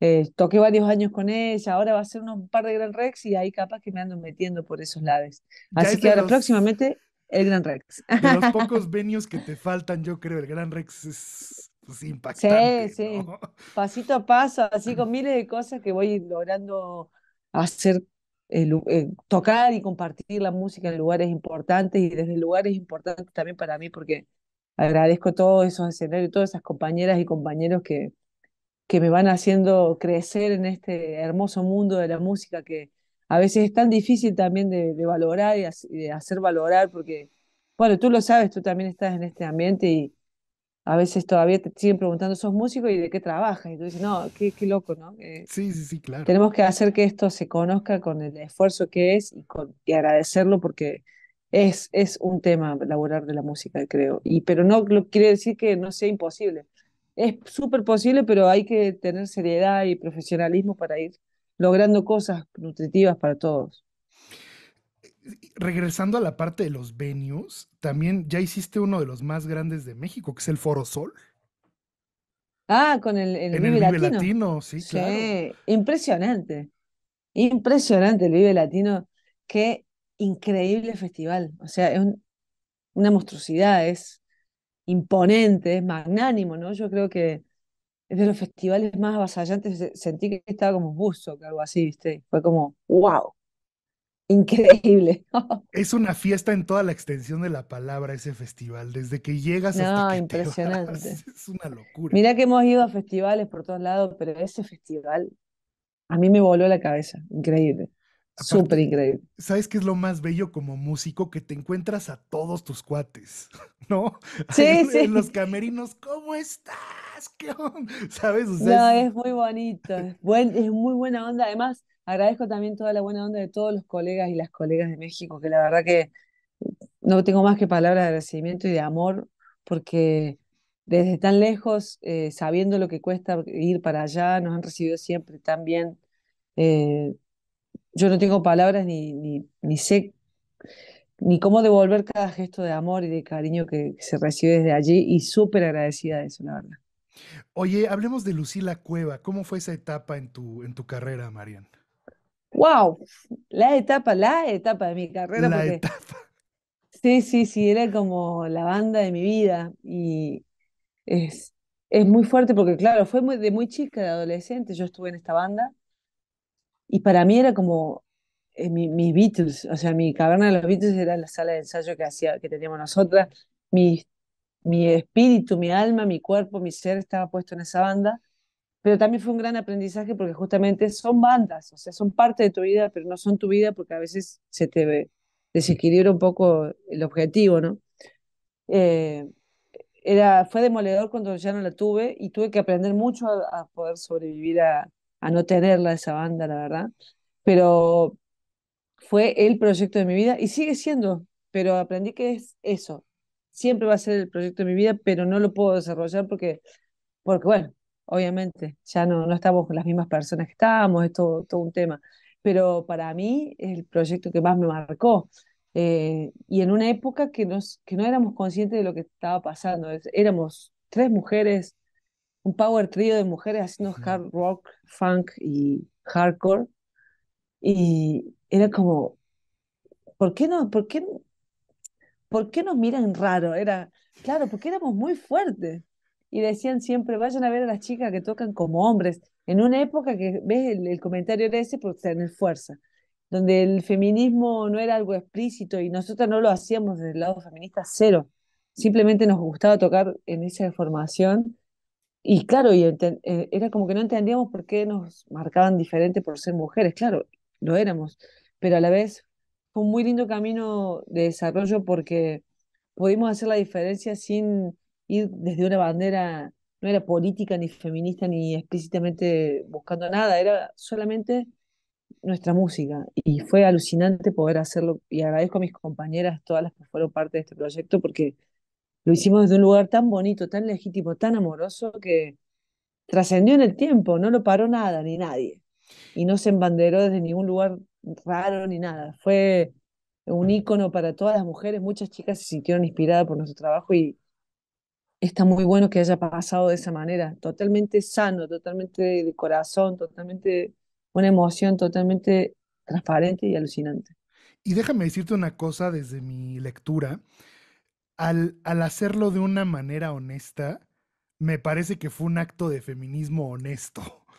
Eh, toqué varios años con ella, ahora va a ser un par de Gran Rex y ahí capas que me ando metiendo por esos lados. Así que ahora próximamente el Gran Rex. De los pocos venios que te faltan, yo creo, el Gran Rex es pues, impactante. Sí, sí. Pasito a paso, así con miles de cosas que voy logrando hacer, eh, eh, tocar y compartir la música en lugares importantes y desde lugares importantes también para mí, porque agradezco todos esos escenarios, todas esas compañeras y compañeros que, que me van haciendo crecer en este hermoso mundo de la música que a veces es tan difícil también de, valorar y, de hacer valorar, porque, bueno, tú lo sabes, tú también estás en este ambiente y a veces todavía te siguen preguntando, ¿sos músico y de qué trabajas? Y tú dices, no, qué, qué loco, ¿no? Eh, sí, sí, sí, claro. Tenemos que hacer que esto se conozca con el esfuerzo que es y agradecerlo porque es, un tema laboral de la música, creo. Y, pero no quiere decir que no sea imposible. Es súper posible, pero hay que tener seriedad y profesionalismo para ir logrando cosas nutritivas para todos. Regresando a la parte de los venues, también ya hiciste uno de los más grandes de México, que es el Foro Sol. Ah, con el, el Vive Latino. sí, sí, Impresionante. Impresionante el Vive Latino, que increíble festival. O sea, es una monstruosidad, es imponente, es magnánimo, ¿no? Yo creo que es de los festivales más avasallantes. Sentí que estaba como buzo, algo así, ¿viste? Fue como, wow. Increíble. es una fiesta en toda la extensión de la palabra ese festival, desde que llegas hasta que impresionante. Es una locura. Mira que hemos ido a festivales por todos lados, pero ese festival a mí me voló la cabeza, increíble. Súper increíble. ¿Sabes qué es lo más bello como músico? Que te encuentras a todos tus cuates, ¿no? Sí, sí. En los camerinos, ¿cómo estás? ¿Qué ¿Sabes? no, es... muy bonito. Es, es muy buena onda. Además, agradezco también toda la buena onda de todos los colegas y las colegas de México, que la verdad que no tengo más que palabras de agradecimiento y de amor, porque desde tan lejos, eh, sabiendo lo que cuesta ir para allá, nos han recibido siempre tan bien. Eh, yo no tengo palabras ni, ni, sé ni cómo devolver cada gesto de amor y de cariño que, se recibe desde allí y súper agradecida de eso, la verdad. Oye, hablemos de Lucila Cueva. ¿Cómo fue esa etapa en tu, en tu carrera, Marian? ¡Wow! La etapa, la etapa de mi carrera. La etapa. Sí, sí, sí, era como la banda de mi vida y es, es muy fuerte porque, claro, fue de muy chica, de adolescente, yo estuve en esta banda y para mí era como eh, mi Beatles, o sea, mi caverna de los Beatles era la sala de ensayo que, hacía, que teníamos nosotras. Mi, mi espíritu, mi alma, mi cuerpo, mi ser estaba puesto en esa banda. Pero también fue un gran aprendizaje porque justamente son bandas, o sea, son parte de tu vida, pero no son tu vida porque a veces se te desequilibra un poco el objetivo, ¿no? Eh, era, fue demoledor cuando ya no la tuve y tuve que aprender mucho a poder sobrevivir a, a no tenerla esa banda, la verdad. Pero fue el proyecto de mi vida y sigue siendo, pero aprendí que es eso. Siempre va a ser el proyecto de mi vida, pero no lo puedo desarrollar porque, porque bueno, obviamente, ya no, no estamos con las mismas personas que estábamos, es todo, un tema. Pero para mí es el proyecto que más me marcó. Eh, y en una época que, que no éramos conscientes de lo que estaba pasando. Éramos tres mujeres un power trío de mujeres haciendo hard rock, funk y hardcore. Y era como, ¿por qué no? ¿Por qué, por qué nos miran raro? Era, claro, porque éramos muy fuertes. Y decían siempre, vayan a ver a las chicas que tocan como hombres. En una época que, ves, el, el comentario era ese por tener fuerza donde el feminismo no era algo explícito y nosotros no lo hacíamos desde el lado feminista cero. Simplemente nos gustaba tocar en esa formación y claro, y eh, era como que no entendíamos por qué nos marcaban diferente por ser mujeres, claro, lo éramos, pero a la vez fue un muy lindo camino de desarrollo porque pudimos hacer la diferencia sin ir desde una bandera, no era política ni feminista ni explícitamente buscando nada, era solamente nuestra música y fue alucinante poder hacerlo y agradezco a mis compañeras todas las que fueron parte de este proyecto porque lo hicimos desde un lugar tan bonito, tan legítimo, tan amoroso que trascendió en el tiempo, no lo paró nada ni nadie. Y no se embanderó desde ningún lugar raro ni nada. Fue un ícono para todas las mujeres. Muchas chicas se sintieron inspiradas por nuestro trabajo y está muy bueno que haya pasado de esa manera. Totalmente sano, totalmente de corazón, totalmente una emoción totalmente transparente y alucinante. Y déjame decirte una cosa desde mi lectura al, hacerlo de una manera honesta, me parece que fue un acto de feminismo honesto.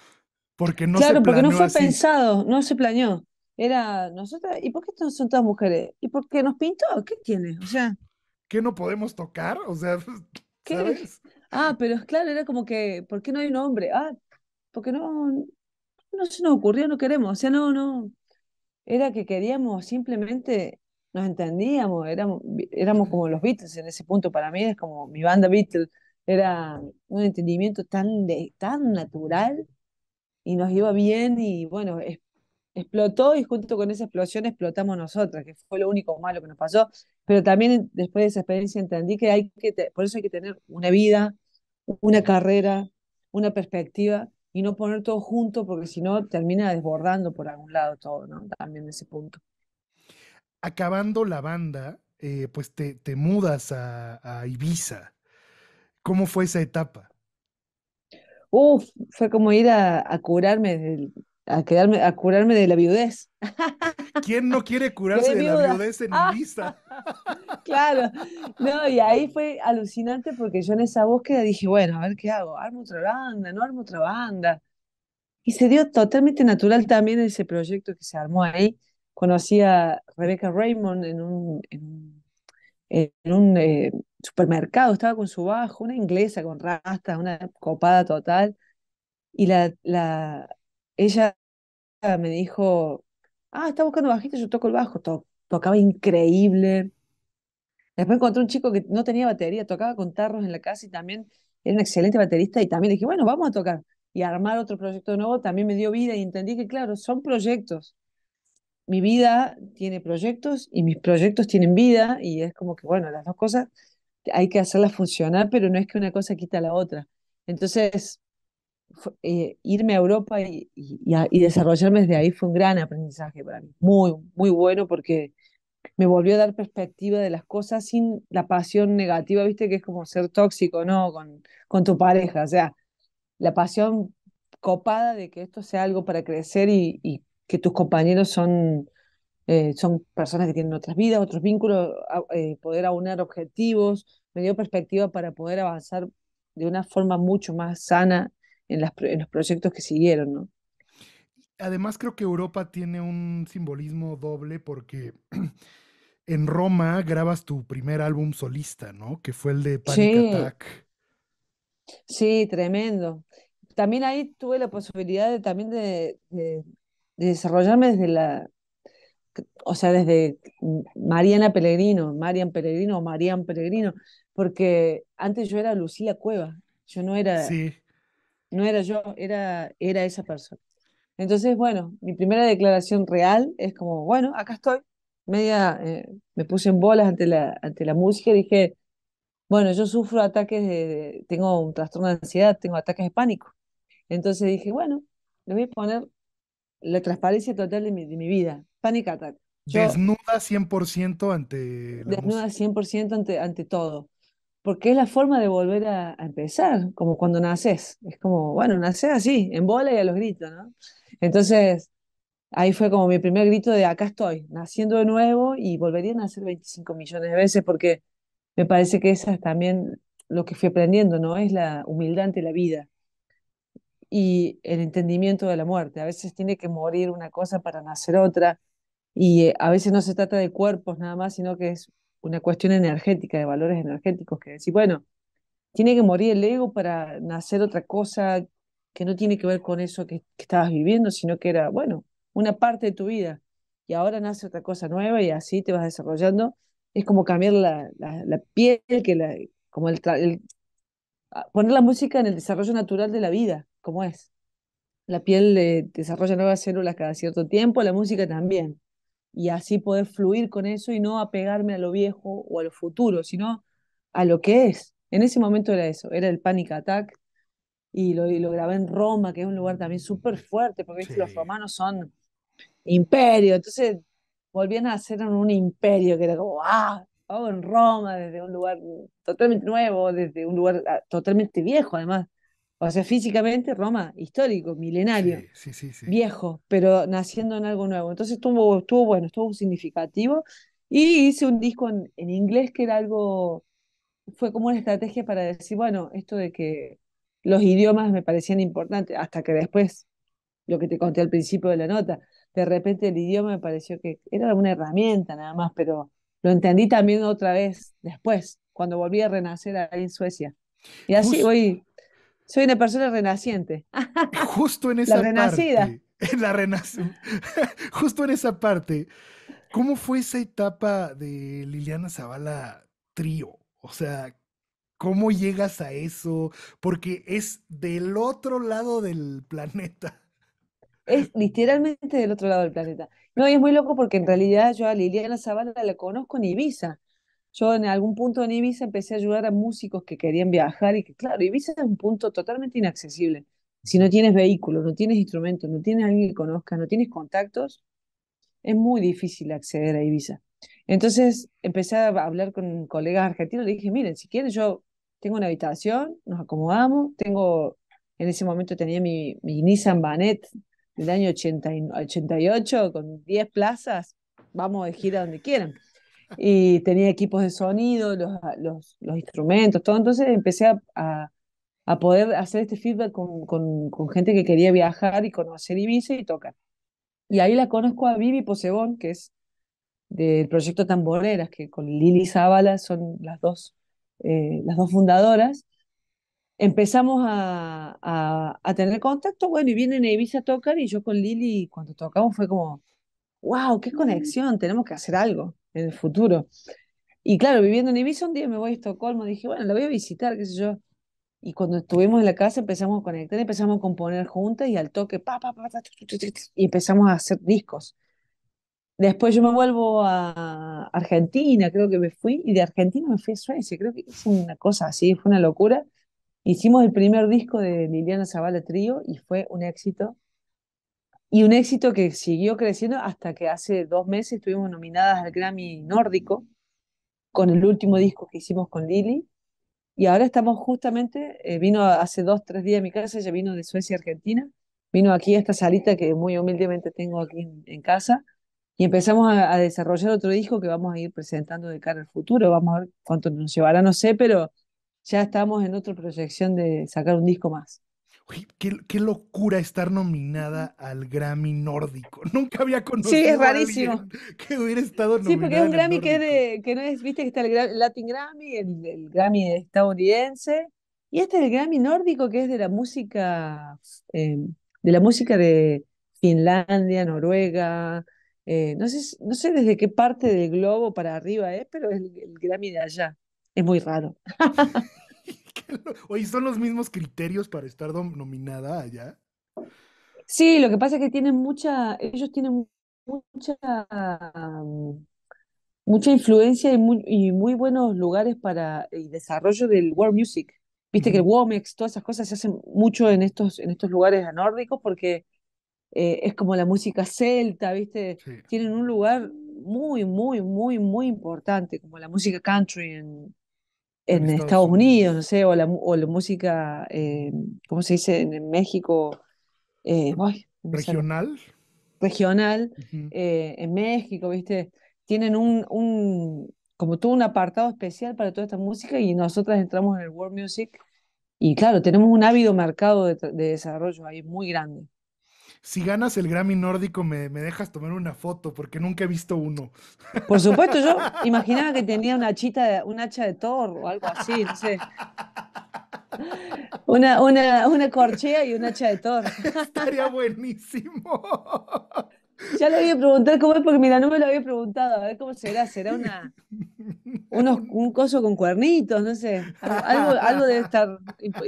Porque no claro, porque no fue pensado, no se planeó. Era nosotras, ¿y por qué son todas mujeres? ¿Y por qué nos pintó? ¿Qué tiene? O sea. ¿Qué no podemos tocar? O sea, ¿Qué? Ah, pero claro, era como que, ¿por qué no hay un hombre? Ah, porque no, no se nos ocurrió, no queremos. O sea, no, no. Era que queríamos simplemente nos entendíamos, éramos, éramos como los Beatles en ese punto, para mí es como mi banda Beatles, era un entendimiento tan, tan natural y nos iba bien y bueno, explotó y junto con esa explosión explotamos nosotras, que fue lo único malo que nos pasó, pero también después de esa experiencia entendí que hay que, por eso hay que tener una vida, una carrera, una perspectiva y no poner todo junto porque si no termina desbordando por algún lado todo, ¿no? También ese punto acabando la banda, eh, pues te, te mudas a, Ibiza. ¿Cómo fue esa etapa? Uf, fue como ir a, curarme, de, a, quedarme, a curarme de la viudez. ¿Quién no quiere curarse de la viudez en Ibiza? claro, no, y ahí fue alucinante porque yo en esa búsqueda dije, bueno, a ver qué hago, armo otra banda, no armo otra banda. Y se dio totalmente natural también ese proyecto que se armó ahí conocí a Rebecca Raymond en un, en, un eh, supermercado, estaba con su bajo, una inglesa con rastas, una copada total, y la, la, ella me dijo, ah, está buscando bajito yo toco el bajo, tocaba increíble. Después encontré un chico que no tenía batería, tocaba con tarros en la casa y también era un excelente baterista y también dije, bueno, vamos a tocar y armar otro proyecto nuevo también me dio vida y entendí que, claro, son proyectos mi vida tiene proyectos y mis proyectos tienen vida y es como que, bueno, las dos cosas hay que hacerlas funcionar, pero no es que una cosa quita a la otra. Entonces, eh, irme a Europa y, y, desarrollarme desde ahí fue un gran aprendizaje para mí, muy, muy bueno porque me volvió a dar perspectiva de las cosas sin la pasión negativa, viste que es como ser tóxico, ¿no? Con, con tu pareja, o sea, la pasión copada de que esto sea algo para crecer y, y que tus compañeros son, eh, son personas que tienen otras vidas, otros vínculos, eh, poder aunar objetivos, me dio perspectiva para poder avanzar de una forma mucho más sana en, en los proyectos que siguieron, ¿no? Además creo que Europa tiene un simbolismo doble porque en Roma grabas tu primer álbum solista, ¿no? Que fue el de Panic Attack. Sí, tremendo. También ahí tuve la posibilidad de, también de, desarrollarme desde la, o sea, desde Mariana Pellegrino, Marian Pellegrino o Marian Pellegrino, porque antes yo era Lucía Cueva, yo no era, no era yo, era, era esa persona. Entonces, bueno, mi primera declaración real es como, bueno, acá estoy, media, eh, me puse en bolas ante la, ante la música y dije, bueno, yo sufro ataques de, de, tengo un trastorno de ansiedad, tengo ataques de pánico. Entonces dije, bueno, le voy a poner la transparencia total de mi, vida. Panic attack. desnuda 100% ante... desnuda 100% ante, ante todo. Porque es la forma de volver a, empezar, como cuando naces. Es como, bueno, naces así, en bola y a los gritos, ¿no? Entonces, ahí fue como mi primer grito de acá estoy, naciendo de nuevo y volvería a nacer 25 millones de veces porque me parece que esa es también lo que fui aprendiendo, ¿no? Es la humildad ante la vida y el entendimiento de la muerte. A veces tiene que morir una cosa para nacer otra y eh, a veces no se trata de cuerpos nada más, sino que es una cuestión energética, de valores energéticos, que decir, bueno, tiene que morir el ego para nacer otra cosa que no tiene que ver con eso que, estabas viviendo, sino que era, bueno, una parte de tu vida y ahora nace otra cosa nueva y así te vas desarrollando. Es como cambiar la, la, piel, que la, como el, ah, poner la música en el desarrollo natural de la vida como es. La piel desarrolla nuevas células cada cierto tiempo, la música también. Y así poder fluir con eso y no apegarme a lo viejo o a lo futuro, sino a lo que es. En ese momento era eso, era el panic attack. Y lo, grabé en Roma, que es un lugar también súper fuerte, porque los romanos son imperio. Entonces volvían a hacer un imperio que era como, ah, oh, en Roma, desde un lugar totalmente nuevo, desde un lugar ah, totalmente viejo, además, o sea, físicamente Roma, histórico, milenario, viejo, pero naciendo en algo nuevo. Entonces estuvo, estuvo bueno, estuvo significativo. Y hice un disco en, inglés que era algo, fue como una estrategia para decir, bueno, esto de que los idiomas me parecían importantes, hasta que después, lo que te conté al principio de la nota, de repente el idioma me pareció que era una herramienta nada más, pero lo entendí también otra vez después, cuando volví a renacer ahí en Suecia. Y así hoy. voy soy una persona renaciente. Justo en esa la renacida. En la renacida. Justo en esa parte. ¿Cómo fue esa etapa de Liliana Zavala trío? O sea, ¿cómo llegas a eso? Porque es del otro lado del planeta. Es literalmente del otro lado del planeta. No, y es muy loco porque en realidad yo a Liliana Zavala la conozco en Ibiza. Yo en algún punto en Ibiza empecé a ayudar a músicos que querían viajar y que, claro, Ibiza es un punto totalmente inaccesible. Si no tienes vehículos, no tienes instrumentos, no tienes alguien que conozca no tienes contactos, es muy difícil acceder a Ibiza. Entonces empecé a hablar con colegas argentinos, le dije, miren, si quieren yo tengo una habitación, nos acomodamos, tengo, en ese momento tenía mi, Nissan Banet del año 88 con 10 plazas, vamos de gira donde quieran y tenía equipos de sonido, los, los, instrumentos, todo. Entonces empecé a, a, poder hacer este feedback con, con, gente que quería viajar y conocer Ibiza y tocar. Y ahí la conozco a Vivi Posebón, que es del proyecto Tamboreras, que con Lili Zavala son las dos, eh, las dos fundadoras. Empezamos a, a, a, tener contacto, bueno, y vienen a Ibiza a tocar, y yo con Lili, cuando tocamos, fue como, wow, qué conexión, tenemos que hacer algo en el futuro. Y claro, viviendo en Ibiza, un día me voy a Estocolmo, dije, bueno, la voy a visitar, qué sé yo. Y cuando estuvimos en la casa empezamos a conectar, empezamos a componer juntas y al toque, pa, pa, pa, y empezamos a hacer discos. Después yo me vuelvo a Argentina, creo que me fui, y de Argentina me fui a Suecia, creo que es una cosa así, fue una locura. Hicimos el primer disco de Liliana Zavala Trío y fue un éxito y un éxito que siguió creciendo hasta que hace dos meses estuvimos nominadas al Grammy nórdico con el último disco que hicimos con Lili. Y ahora estamos justamente, eh, vino hace dos, tres días a mi casa, ya vino de Suecia Argentina, vino aquí a esta salita que muy humildemente tengo aquí en, casa, y empezamos a, desarrollar otro disco que vamos a ir presentando de cara al futuro. Vamos a ver cuánto nos llevará, no sé, pero ya estamos en otra proyección de sacar un disco más. Uy, qué, locura estar nominada al Grammy nórdico. Nunca había conocido. Sí, es que hubiera estado nominada. Sí, porque es un Grammy que, no es, viste, que está el Latin Grammy, el, Grammy estadounidense. Y este es el Grammy nórdico, que es de la música, em, de la música de Finlandia, Noruega. Eh, no, sé, no sé desde qué parte del globo para arriba es, pero es el, el Grammy de allá. Es muy raro. Oye, ¿son los mismos criterios para estar nominada allá? Sí, lo que pasa es que tienen mucha, ellos tienen mucha, mm, mucha influencia y muy, muy buenos lugares para el desarrollo del world music. Viste que el Womex, todas esas cosas se hacen mucho en estos, en estos lugares nórdicos porque eh, es como la música celta, ¿viste? Tienen un lugar muy, muy, muy, muy importante, como la música country en, en Estados, Unidos, no sé, o la, o la música, eh, ¿cómo se dice? En, México. Eh, regional. Regional, eh, en México, ¿viste? Tienen un, un, como todo un apartado especial para toda esta música y nosotras entramos en el World Music y claro, tenemos un ávido mercado de desarrollo ahí muy grande si ganas el Grammy nórdico, me, dejas tomar una foto, porque nunca he visto uno. Por supuesto, yo imaginaba que tenía una chita, un hacha de Thor o algo así, no sé. Una, corchea y un hacha de Thor. Estaría buenísimo. Ya le voy preguntado preguntar cómo es, porque mira, no me lo había preguntado, a ver cómo será, será una un coso con cuernitos, no sé. Algo, algo debe estar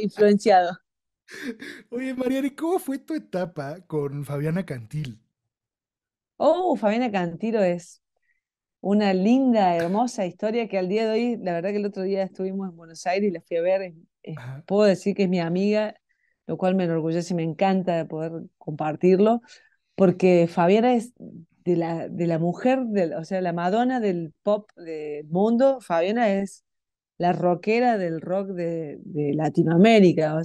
influenciado. Oye, ¿y ¿cómo fue tu etapa con Fabiana Cantil? Oh, Fabiana Cantil es una linda, hermosa historia que al día de hoy, la verdad que el otro día estuvimos en Buenos Aires y la fui a ver. puedo decir que es mi amiga, lo cual me enorgullece y me encanta poder compartirlo, porque Fabiana es de la, de la mujer, o sea, la Madonna del pop del mundo. Fabiana es la rockera del rock de, de Latinoamérica.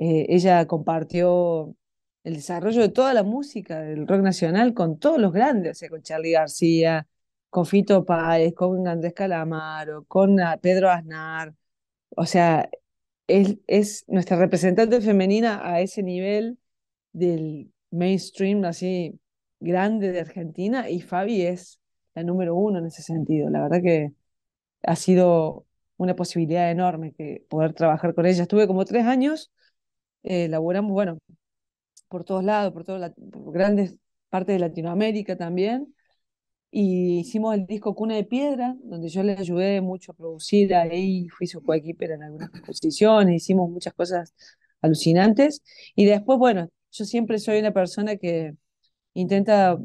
Eh, ella compartió el desarrollo de toda la música del rock nacional con todos los grandes, sea, con Charlie García, con Fito Páez, con Andrés Calamaro, con ah, Pedro Aznar. O sea, es, es nuestra representante femenina a ese nivel del mainstream así grande de Argentina y Fabi es la número uno en ese sentido. La verdad que ha sido una posibilidad enorme que poder trabajar con ella. Estuve como tres años elaboramos, eh, bueno, por todos lados, por, grandes partes de Latinoamérica también. Y hicimos el disco Cuna de Piedra, donde yo le ayudé mucho a producir ahí, fui su coequiper en algunas exposiciones, hicimos muchas cosas alucinantes. Y después, bueno, yo siempre soy una persona que intenta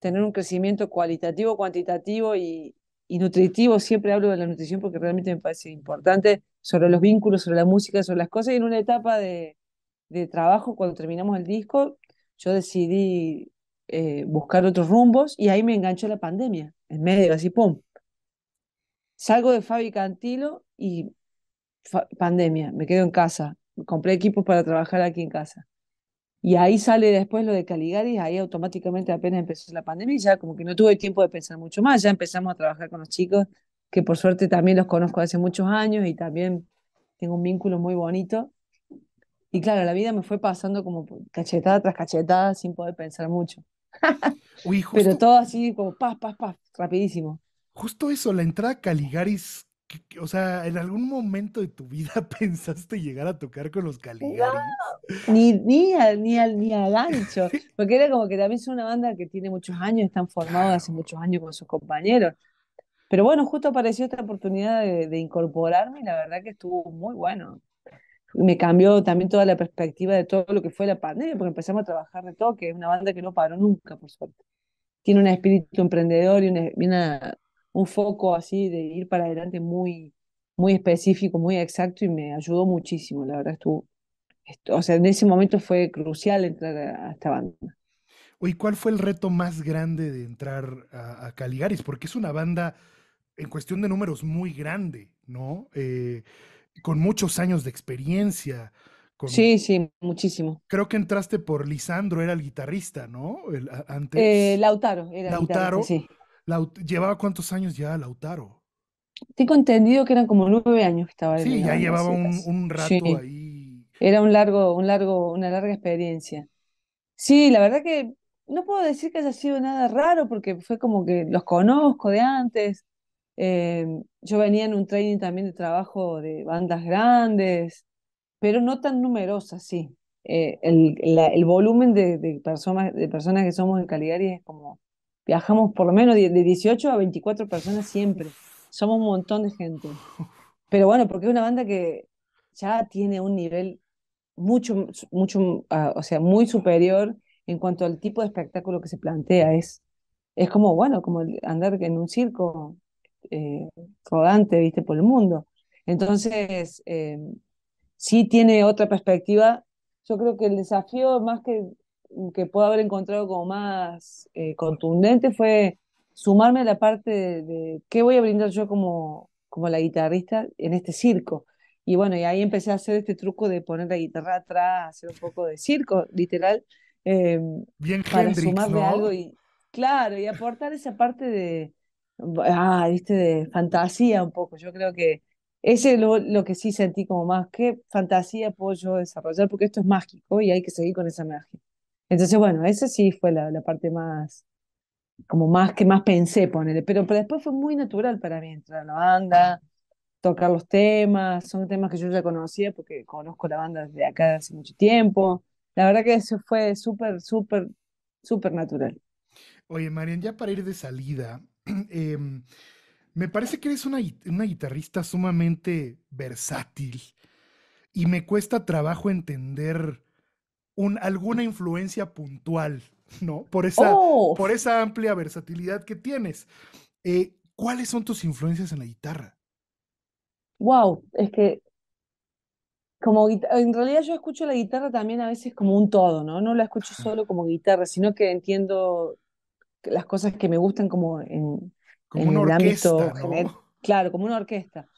tener un crecimiento cualitativo, cuantitativo y nutritivo. Siempre hablo de la nutrición porque realmente me parece importante sobre los vínculos, sobre la música, sobre las cosas. Y en una etapa de, de trabajo, cuando terminamos el disco, yo decidí eh, buscar otros rumbos y ahí me enganchó la pandemia, en medio, así, ¡pum! Salgo de Fabi Cantilo y pandemia, me quedo en casa, compré equipos para trabajar aquí en casa. Y ahí sale después lo de Caligari, ahí automáticamente apenas empezó la pandemia ya como que no tuve tiempo de pensar mucho más, ya empezamos a trabajar con los chicos, que por suerte también los conozco hace muchos años y también tengo un vínculo muy bonito. Y claro, la vida me fue pasando como cachetada tras cachetada sin poder pensar mucho. Pero todo así como paz, paz, paz, rapidísimo. Justo eso, la entrada a Caligaris, o sea, ¿en algún momento de tu vida pensaste llegar a tocar con los Caligaris? ni, ni, al, ni, al, gancho, porque era como que también es una banda que tiene muchos años, están formados hace muchos años con sus compañeros. Pero bueno, justo apareció esta oportunidad de, de incorporarme y la verdad que estuvo muy bueno me cambió también toda la perspectiva de todo lo que fue la pandemia, porque empezamos a trabajar de todo, que es una banda que no paró nunca, por suerte. Tiene un espíritu emprendedor y una, un foco así de ir para adelante muy, muy específico, muy exacto, y me ayudó muchísimo, la verdad, estuvo, o sea, en ese momento fue crucial entrar a, esta banda. hoy ¿cuál fue el reto más grande de entrar a, a, Caligaris? Porque es una banda en cuestión de números muy grande, ¿no? Eh, con muchos años de experiencia. Con... Sí, sí, muchísimo. Creo que entraste por Lisandro, era el guitarrista, ¿no? El, eh, antes. Lautaro, era Lautaro. Sí. ¿Llevaba cuántos años ya Lautaro? Tengo entendido que eran como nueve años que estaba. Sí, ya llevaba un, rato ahí. Era un largo, un largo, una larga experiencia. Sí, la verdad que no puedo decir que haya sido nada raro porque fue como que los conozco de antes. Em, yo venía en un training también de trabajo de bandas grandes, pero no tan numerosas, sí. Eh, el, el, volumen de, de, personas, de personas que somos en Caligari es como, viajamos por lo menos de, 18 a 24 personas siempre. Somos un montón de gente. Pero bueno, porque es una banda que ya tiene un nivel mucho, mucho, ah, o sea, muy superior en cuanto al tipo de espectáculo que se plantea. Es, es como, bueno, como andar en un circo, eh, rodante, viste, por el mundo. Entonces, eh, sí tiene otra perspectiva. Yo creo que el desafío más que, que puedo haber encontrado como más eh, contundente fue sumarme a la parte de, qué voy a brindar yo como, como la guitarrista en este circo. Y bueno, y ahí empecé a hacer este truco de poner la guitarra atrás, hacer un poco de circo, literal, eh, Bien para Hendrix, sumarle algo y, claro, y aportar esa parte de, ah, viste, de fantasía un poco. Yo creo que ese es lo, lo, que sí sentí como más, qué fantasía puedo yo desarrollar, porque esto es mágico y hay que seguir con esa magia. Entonces, bueno, esa sí fue la, la parte más, como más que más pensé, ponerle. Pero, pero después fue muy natural para mí entrar a la banda, tocar los temas, son temas que yo ya conocía porque conozco la banda desde acá hace mucho tiempo. La verdad que eso fue súper, súper, súper natural. Oye, Marian, ya para ir de salida, Em, me parece que eres una, una, guitarrista sumamente versátil y me cuesta trabajo entender alguna influencia puntual, ¿no? Por esa, oh. por esa amplia versatilidad que tienes. Eh, ¿Cuáles son tus influencias en la guitarra? Wow, es que como en realidad yo escucho la guitarra también a veces como un todo, ¿no? No la escucho solo como guitarra, sino que entiendo las cosas que me gustan como en, el orquesta, ámbito, ¿no? claro, como una orquesta.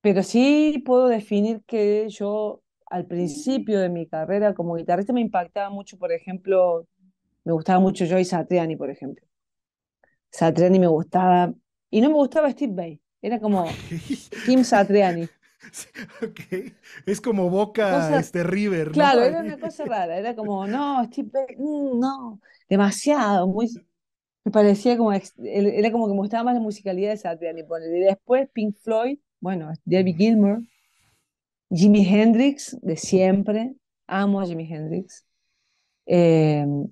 Pero sí puedo definir que yo al principio de mi carrera como guitarrista me impactaba mucho, por ejemplo, me gustaba mucho Joy Satriani, por ejemplo. Satriani me gustaba, y no me gustaba Steve Bay, era como Kim Satriani. Es como Boca este River. Claro, era una cosa rara, era como, no, Steve Bay, mm, no, demasiado, muy me parecía como, era como que me gustaba más la musicalidad de Satriani. Y después Pink Floyd, bueno, David Gilmour, Jimi Hendrix, de siempre, amo a Jimi Hendrix. Em,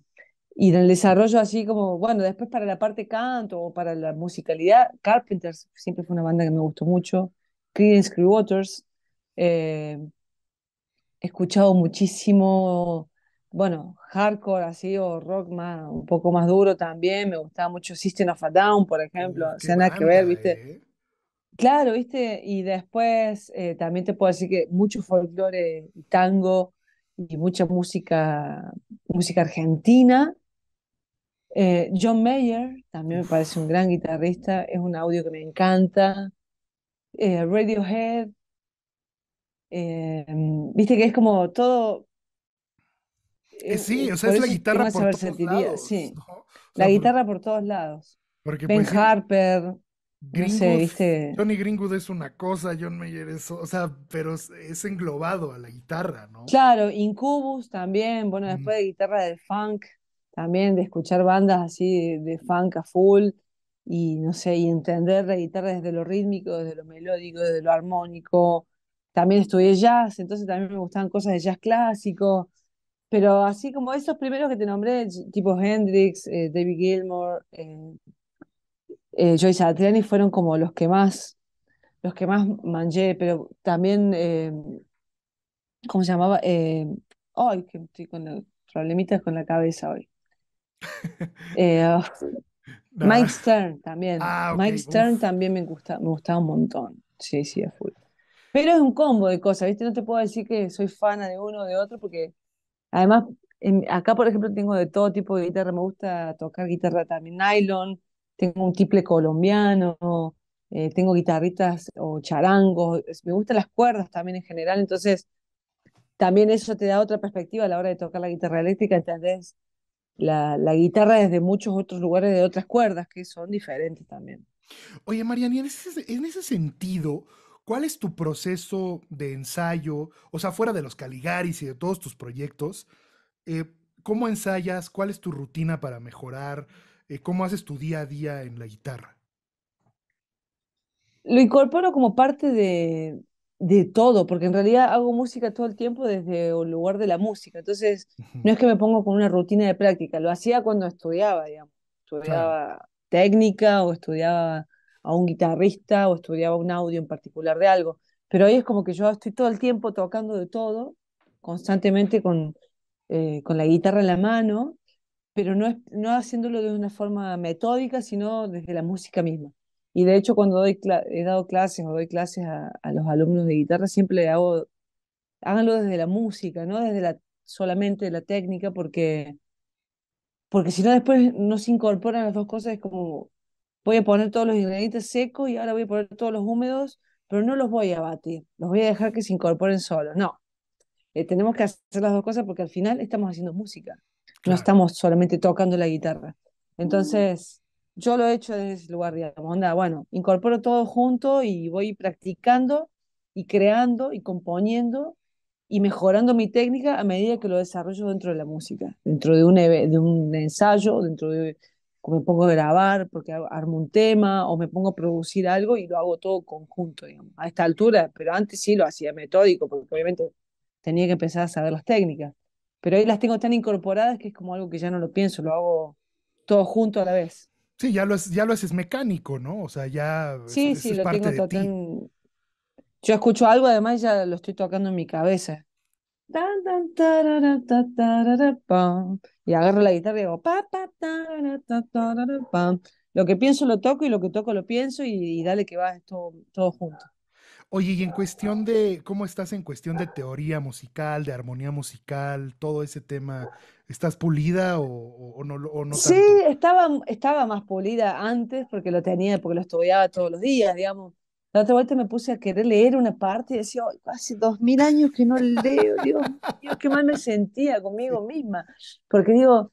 y en el desarrollo así como, bueno, después para la parte canto o para la musicalidad, Carpenters siempre fue una banda que me gustó mucho, Creedence Screw Waters. Eh, he escuchado muchísimo bueno, hardcore así o rock un poco más duro también. Me gustaba mucho System of a Down, por ejemplo. O nada que ver, ¿viste? ¿eh? Claro, ¿viste? Y después eh, también te puedo decir que mucho folclore y tango y mucha música, música argentina. Eh, John Mayer también me parece un gran guitarrista, es un audio que me encanta. Radiohead, viste que es como todo, eh, eh, sí, eh, o sea, es la guitarra por todos lados. la guitarra por todos lados. Porque, ben pues, Harper, Tony Greenwood es una cosa, John Mayer es, o sea, pero es englobado a la guitarra, ¿no? Claro, Incubus también, bueno, después de guitarra de funk, también de escuchar bandas así de, funk a full y no sé, y entender la guitarra desde lo rítmico, desde lo melódico, desde lo armónico. También estudié jazz, entonces también me gustaban cosas de jazz clásico. Pero así como esos primeros que te nombré, tipo Hendrix, eh, David Gilmour, eh, eh, Joyce Adriani, fueron como los que más, los que más manché, pero también, ¿cómo se llamaba? Ay, que estoy con problemitas con la cabeza hoy. Ah, Mike Stern también. Ah, Mike Stern también me gusta, me gustaba un montón. Sí, sí, es full. Pero es un combo de cosas, ¿viste? No te puedo decir que soy fana de uno o de otro porque Además, acá, por ejemplo, tengo de todo tipo de guitarra. Me gusta tocar guitarra también nylon, tengo un triple colombiano, eh, tengo guitarritas o charangos. Me gustan las cuerdas también en general. Entonces, también eso te da otra perspectiva a la hora de tocar la guitarra eléctrica. entonces la, la guitarra desde muchos otros lugares, de otras cuerdas que son diferentes también. Oye, Mariani, en ese, en ese sentido, ¿Cuál es tu proceso de ensayo? O sea, fuera de los Caligaris y de todos tus proyectos, eh, ¿cómo ensayas? ¿Cuál es tu rutina para mejorar? Eh, ¿Cómo haces tu día a día en la guitarra? Lo incorporo como parte de, de todo, porque en realidad hago música todo el tiempo desde el lugar de la música. Entonces, no es que me pongo con una rutina de práctica, lo hacía cuando estudiaba, digamos. Estudiaba técnica o estudiaba a un guitarrista o estudiaba un audio en particular de algo. Pero ahí es como que yo estoy todo el tiempo tocando de todo, constantemente con, eh, con la guitarra en la mano, pero no, es, no haciéndolo de una forma metódica, sino desde la música misma. Y de hecho cuando doy he dado clases o doy clases a, los alumnos de guitarra, siempre hago, háganlo desde la música, no desde la, solamente la técnica, porque, porque si no después no se incorporan las dos cosas, es como voy a poner todos los ingredientes secos y ahora voy a poner todos los húmedos, pero no los voy a batir, los voy a dejar que se incorporen solos. No, eh, tenemos que hacer las dos cosas porque al final estamos haciendo música, no estamos solamente tocando la guitarra. Mm. Entonces, yo lo he hecho desde ese lugar, la onda, bueno, incorporo todo junto y voy practicando y creando y componiendo y mejorando mi técnica a medida que lo desarrollo dentro de la música, dentro de un, de un ensayo, dentro de o me pongo a grabar porque armo un tema, o me pongo a producir algo y lo hago todo conjunto, digamos, a esta altura, pero antes sí lo hacía metódico, porque obviamente tenía que empezar a saber las técnicas, pero ahí las tengo tan incorporadas que es como algo que ya no lo pienso, lo hago todo junto a la vez. Sí, ya lo, ya lo haces mecánico, ¿no? O sea, ya... Sí, es, sí, lo tengo tan... Yo escucho algo, además ya lo estoy tocando en mi cabeza. Y agarro la guitarra y digo, lo que pienso lo toco y lo que toco lo pienso y, dale que va todo, todo junto. Oye, y en cuestión de, ¿cómo estás en cuestión de teoría musical, de armonía musical, todo ese tema? ¿Estás pulida o, o no? O no sí, Estaba, estaba más pulida antes porque lo tenía, porque lo estudiaba todos los días, digamos. La otra vuelta me puse a querer leer una parte y decía, oh, hace dos mil años que no leo, Dios qué mal me sentía conmigo misma. Porque digo,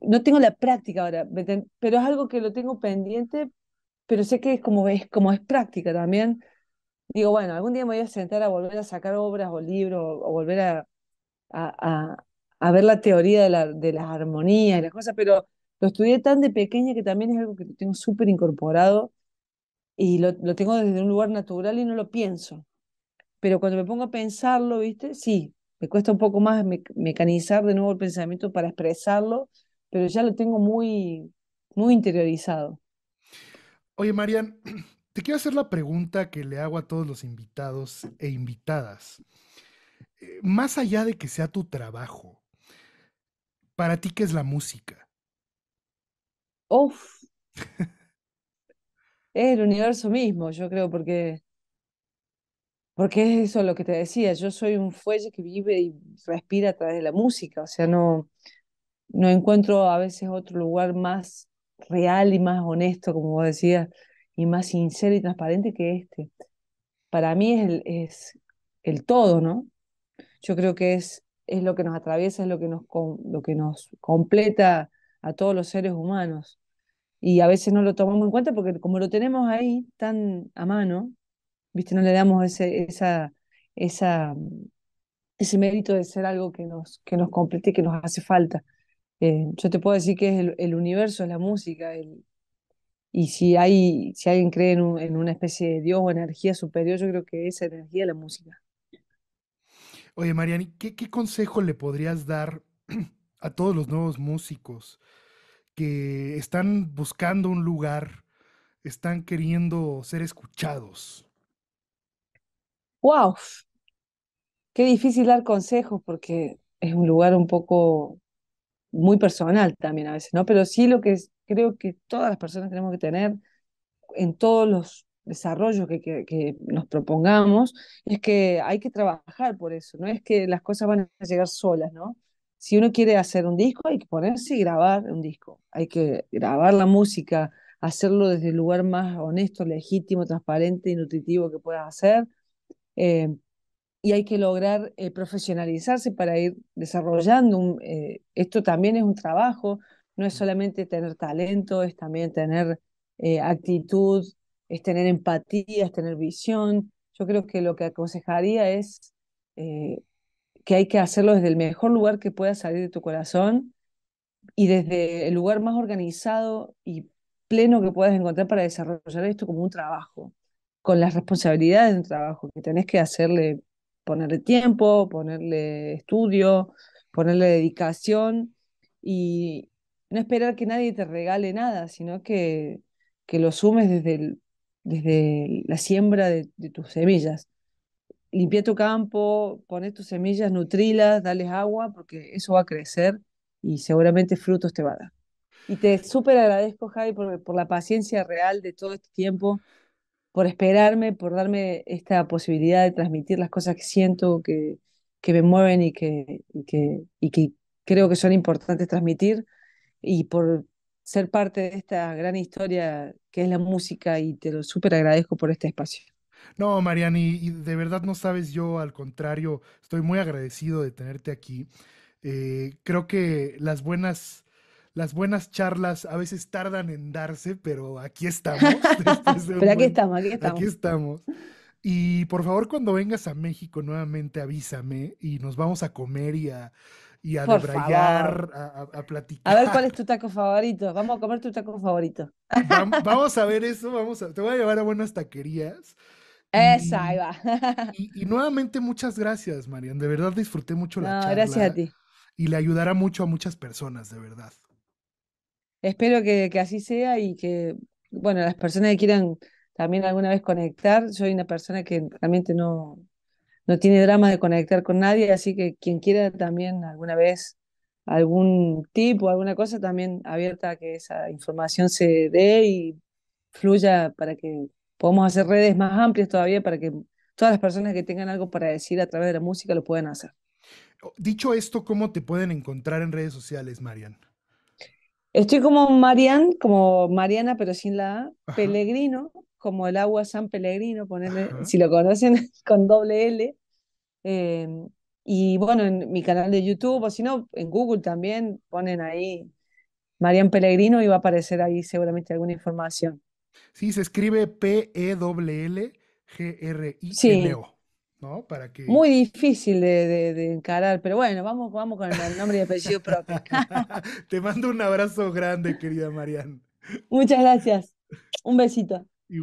no tengo la práctica ahora, pero es algo que lo tengo pendiente, pero sé que es como es, como es práctica también. Digo, bueno, algún día me voy a sentar a volver a sacar obras o libros o, volver a, a, a, a, ver la teoría de, la, de las armonías y las cosas, pero lo estudié tan de pequeña que también es algo que tengo súper incorporado y lo, lo, tengo desde un lugar natural y no lo pienso. Pero cuando me pongo a pensarlo, ¿viste? Sí, me cuesta un poco más mecanizar de nuevo el pensamiento para expresarlo, pero ya lo tengo muy, muy interiorizado. Oye, Marian, te quiero hacer la pregunta que le hago a todos los invitados e invitadas. Eh, más allá de que sea tu trabajo, ¿para ti qué es la música? Uf. es el universo mismo, yo creo, porque, porque es eso lo que te decía, yo soy un fuelle que vive y respira a través de la música, o sea, no, no encuentro a veces otro lugar más real y más honesto, como vos decías, y más sincero y transparente que este. Para mí es el, es el todo, ¿no? Yo creo que es, es lo que nos atraviesa, es lo que nos, lo que nos completa a todos los seres humanos y a veces no lo tomamos en cuenta porque como lo tenemos ahí tan a mano, ¿viste? No le damos ese, esa, esa, ese mérito de ser algo que nos, que nos complete y que nos hace falta. Eh, yo te puedo decir que es el, universo, es la música, y si, hay, si alguien cree en, una especie de Dios o energía superior, yo creo que esa energía es la música. Oye, Mariani, ¿qué, ¿qué consejo le podrías dar a todos los nuevos músicos? que están buscando un lugar, están queriendo ser escuchados. ¡Wow! Qué difícil dar consejos porque es un lugar un poco muy personal también a veces, ¿no? Pero sí lo que creo que todas las personas tenemos que tener en todos los desarrollos que, que, nos propongamos es que hay que trabajar por eso, no es que las cosas van a llegar solas, ¿no? si uno quiere hacer un disco, hay que ponerse y grabar un disco. Hay que grabar la música, hacerlo desde el lugar más honesto, legítimo, transparente y nutritivo que pueda hacer. Eh, y hay que lograr eh, profesionalizarse para ir desarrollando. Eh, esto también es un trabajo, no es solamente tener talento, es también tener actitud, es tener empatía, es tener visión. Yo creo que lo que aconsejaría es que hay que hacerlo desde el mejor lugar que pueda salir de tu corazón y desde el lugar más organizado y pleno que puedas encontrar para desarrollar esto como un trabajo, con las responsabilidades de un trabajo, que tenés que hacerle, ponerle tiempo, ponerle estudio, ponerle dedicación y no esperar que nadie te regale nada, sino que, que lo sumes desde, desde la siembra de tus semillas limpia tu campo, pones tus semillas, nutrilas, dales agua, porque eso va a crecer y seguramente frutos te va a dar. Y te súper agradezco, Javi, por, la paciencia real de todo este tiempo, por esperarme, por darme esta posibilidad de transmitir las cosas que siento, que, me mueven y que, y que creo que son importantes transmitir, y por ser parte de esta gran historia que es la música, y te lo súper agradezco por este espacio. No, Mariani, y de verdad no sabes, yo al contrario, estoy muy agradecido de tenerte aquí. Eh, creo que las buenas, las buenas charlas a veces tardan en darse, pero aquí estamos. pero aquí, estamos, aquí estamos, Y por favor, cuando vengas a México nuevamente, avísame y nos vamos a comer y a, y a debrayar, a, platicar. A ver cuál es tu taco favorito. Vamos a comer tu taco favorito. Vamos, vamos a ver eso. Vamos a, te voy a llevar a buenas taquerías esa, ahí va. y, nuevamente muchas gracias, Marian. De verdad disfruté mucho la charla. Gracias a ti. Y le ayudará mucho a muchas personas, de verdad. Espero que, así sea y que, bueno, las personas que quieran también alguna vez conectar, soy una persona que realmente no, no tiene drama de conectar con nadie, así que quien quiera también alguna vez algún tip o alguna cosa, también abierta a que esa información se dé y fluya para que podemos hacer redes más amplias todavía para que todas las personas que tengan algo para decir a través de la música lo puedan hacer. Oh, dicho esto, ¿cómo te pueden encontrar en redes sociales, Marian? Estoy como Marian, como Mariana, pero sin la A, Pellegrino, como el agua San Pellegrino, ponerle, si lo conocen, con doble L. Em, y bueno, en mi canal de YouTube, o si no, en Google también ponen ahí Marian Pellegrino y va a aparecer ahí seguramente alguna información. Sí, se escribe P-E-L-L-G-R-I-L-O. ¿no? Para que... Muy difícil de, de, encarar, pero bueno, vamos, vamos con el nombre y apellido propio. Te mando un abrazo grande, querida Marian. Muchas gracias. Un besito. Y